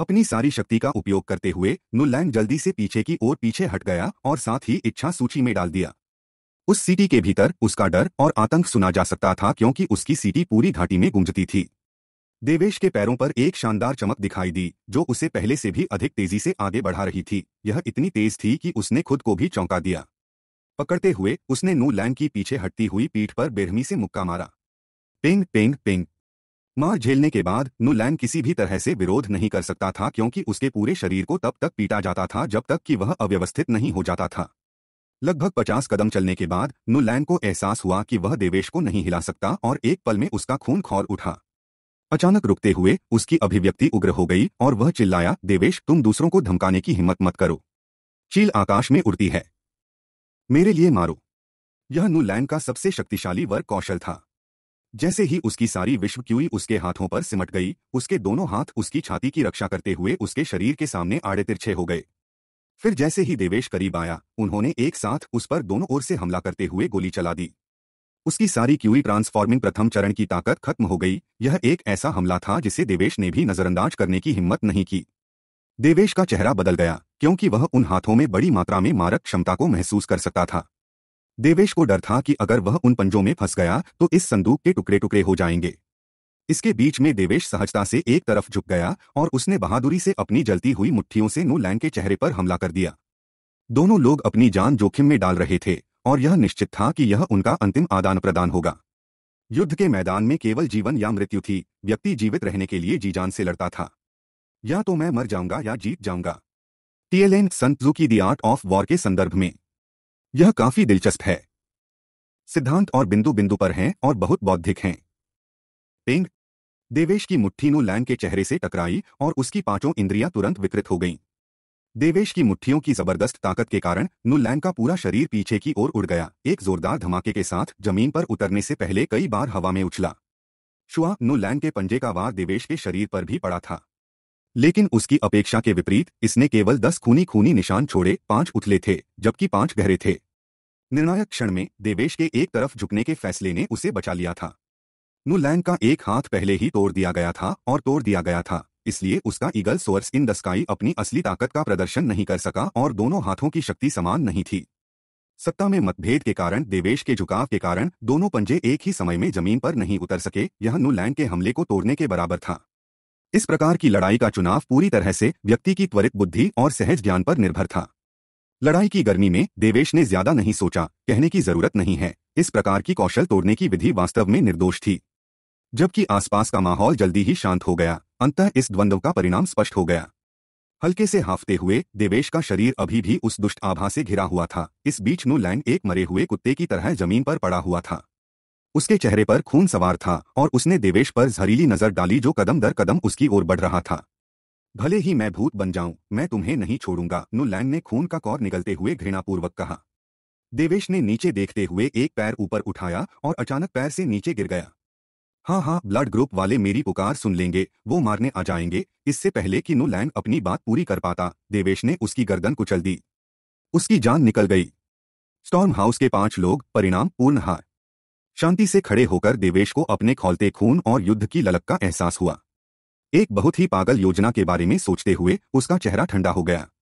अपनी सारी शक्ति का उपयोग करते हुए नूलैंड जल्दी से पीछे की ओर पीछे हट गया और साथ ही इच्छा सूची में डाल दिया उस सीटी के भीतर उसका डर और आतंक सुना जा सकता था क्योंकि उसकी सीटी पूरी घाटी में गुंजती थी देवेश के पैरों पर एक शानदार चमक दिखाई दी जो उसे पहले से भी अधिक तेजी से आगे बढ़ा रही थी यह इतनी तेज थी कि उसने खुद को भी चौंका दिया पकड़ते हुए उसने नू लैंग की पीछे हटती हुई पीठ पर बेरहमी से मुक्का मारा पिंग पिंग पिंग मार झेलने के बाद नू लैंग किसी भी तरह से विरोध नहीं कर सकता था क्योंकि उसके पूरे शरीर को तब तक पीटा जाता था जब तक कि वह अव्यवस्थित नहीं हो जाता था लगभग पचास कदम चलने के बाद नू लैंग को एहसास हुआ कि वह देवेश को नहीं हिला सकता और एक पल में उसका खून खौर उठा अचानक रुकते हुए उसकी अभिव्यक्ति उग्र हो गई और वह चिल्लाया देवेश तुम दूसरों को धमकाने की हिम्मत मत करो चील आकाश में उड़ती है मेरे लिए मारो यह नूलैंड का सबसे शक्तिशाली वर्ग कौशल था जैसे ही उसकी सारी विश्व क्यूई उसके हाथों पर सिमट गई उसके दोनों हाथ उसकी छाती की रक्षा करते हुए उसके शरीर के सामने आड़े तिरछे हो गए फिर जैसे ही देवेश करीब आया उन्होंने एक साथ उस पर दोनों ओर से हमला करते हुए गोली चला दी उसकी सारी क्यूई ट्रांसफॉर्मिंग प्रथम चरण की ताकत खत्म हो गई यह एक ऐसा हमला था जिसे देवेश ने भी नजरअंदाज करने की हिम्मत नहीं की देवेश का चेहरा बदल गया क्योंकि वह उन हाथों में बड़ी मात्रा में मारक क्षमता को महसूस कर सकता था देवेश को डर था कि अगर वह उन पंजों में फंस गया तो इस संदूक के टुकड़े टुकड़े हो जाएंगे इसके बीच में देवेश सहजता से एक तरफ झुक गया और उसने बहादुरी से अपनी जलती हुई मुट्ठियों से लैंड के चेहरे पर हमला कर दिया दोनों लोग अपनी जान जोखिम में डाल रहे थे और यह निश्चित था कि यह उनका अंतिम आदान प्रदान होगा युद्ध के मैदान में केवल जीवन या मृत्यु थी व्यक्ति जीवित रहने के लिए जीजान से लड़ता था या तो मैं मर जाऊंगा या जीत जाऊंगा टीएलएन संतजू की दी आर्ट ऑफ वॉर के संदर्भ में यह काफी दिलचस्प है सिद्धांत और बिंदु बिंदु पर हैं और बहुत बौद्धिक हैं पेंग देवेश की मुट्ठी नू लैन के चेहरे से टकराई और उसकी पांचों इंद्रियां तुरंत विकृत हो गईं देवेश की मुट्ठियों की जबरदस्त ताकत के कारण नुल्लैन का पूरा शरीर पीछे की ओर उड़ गया एक जोरदार धमाके के साथ जमीन पर उतरने से पहले कई बार हवा में उछला शुआ नुल्लैन के पंजे का वार देवेश के शरीर पर भी पड़ा था लेकिन उसकी अपेक्षा के विपरीत इसने केवल दस खूनी खूनी निशान छोड़े पांच उथले थे जबकि पांच गहरे थे निर्णायक क्षण में देवेश के एक तरफ झुकने के फैसले ने उसे बचा लिया था नुलैन का एक हाथ पहले ही तोड़ दिया गया था और तोड़ दिया गया था इसलिए उसका eagle source in the sky अपनी असली ताकत का प्रदर्शन नहीं कर सका और दोनों हाथों की शक्ति समान नहीं थी सत्ता में मतभेद के कारण देवेश के झुकाव के कारण दोनों पंजे एक ही समय में जमीन पर नहीं उतर सके यह नूलैंड के हमले को तोड़ने के बराबर था इस प्रकार की लड़ाई का चुनाव पूरी तरह से व्यक्ति की त्वरित बुद्धि और सहज ज्ञान पर निर्भर था लड़ाई की गर्मी में देवेश ने ज्यादा नहीं सोचा कहने की जरूरत नहीं है इस प्रकार की कौशल तोड़ने की विधि वास्तव में निर्दोष थी जबकि आसपास का माहौल जल्दी ही शांत हो गया अंत इस द्वंद्व का परिणाम स्पष्ट हो गया हल्के से हाफते हुए देवेश का शरीर अभी भी उस दुष्ट आभा से घिरा हुआ था इस बीच नू लैंड एक मरे हुए कुत्ते की तरह जमीन पर पड़ा हुआ था उसके चेहरे पर खून सवार था और उसने देवेश पर जहरीली नजर डाली जो कदम दर कदम उसकी ओर बढ़ रहा था भले ही मैं भूत बन जाऊं मैं तुम्हें नहीं छोड़ूंगा नूलैंड ने खून का कौर निकलते हुए घृणापूर्वक कहा देवेश ने नीचे देखते हुए एक पैर ऊपर उठाया और अचानक पैर से नीचे गिर गया हाँ हाँ ब्लड ग्रुप वाले मेरी पुकार सुन लेंगे वो मारने आ जाएंगे इससे पहले कि नोलैंड अपनी बात पूरी कर पाता देवेश ने उसकी गर्दन कुचल दी उसकी जान निकल गई स्टॉर्म हाउस के पांच लोग परिणाम पूर्ण हार शांति से खड़े होकर देवेश को अपने खौलते खून और युद्ध की ललक का एहसास हुआ एक बहुत ही पागल योजना के बारे में सोचते हुए उसका चेहरा ठंडा हो गया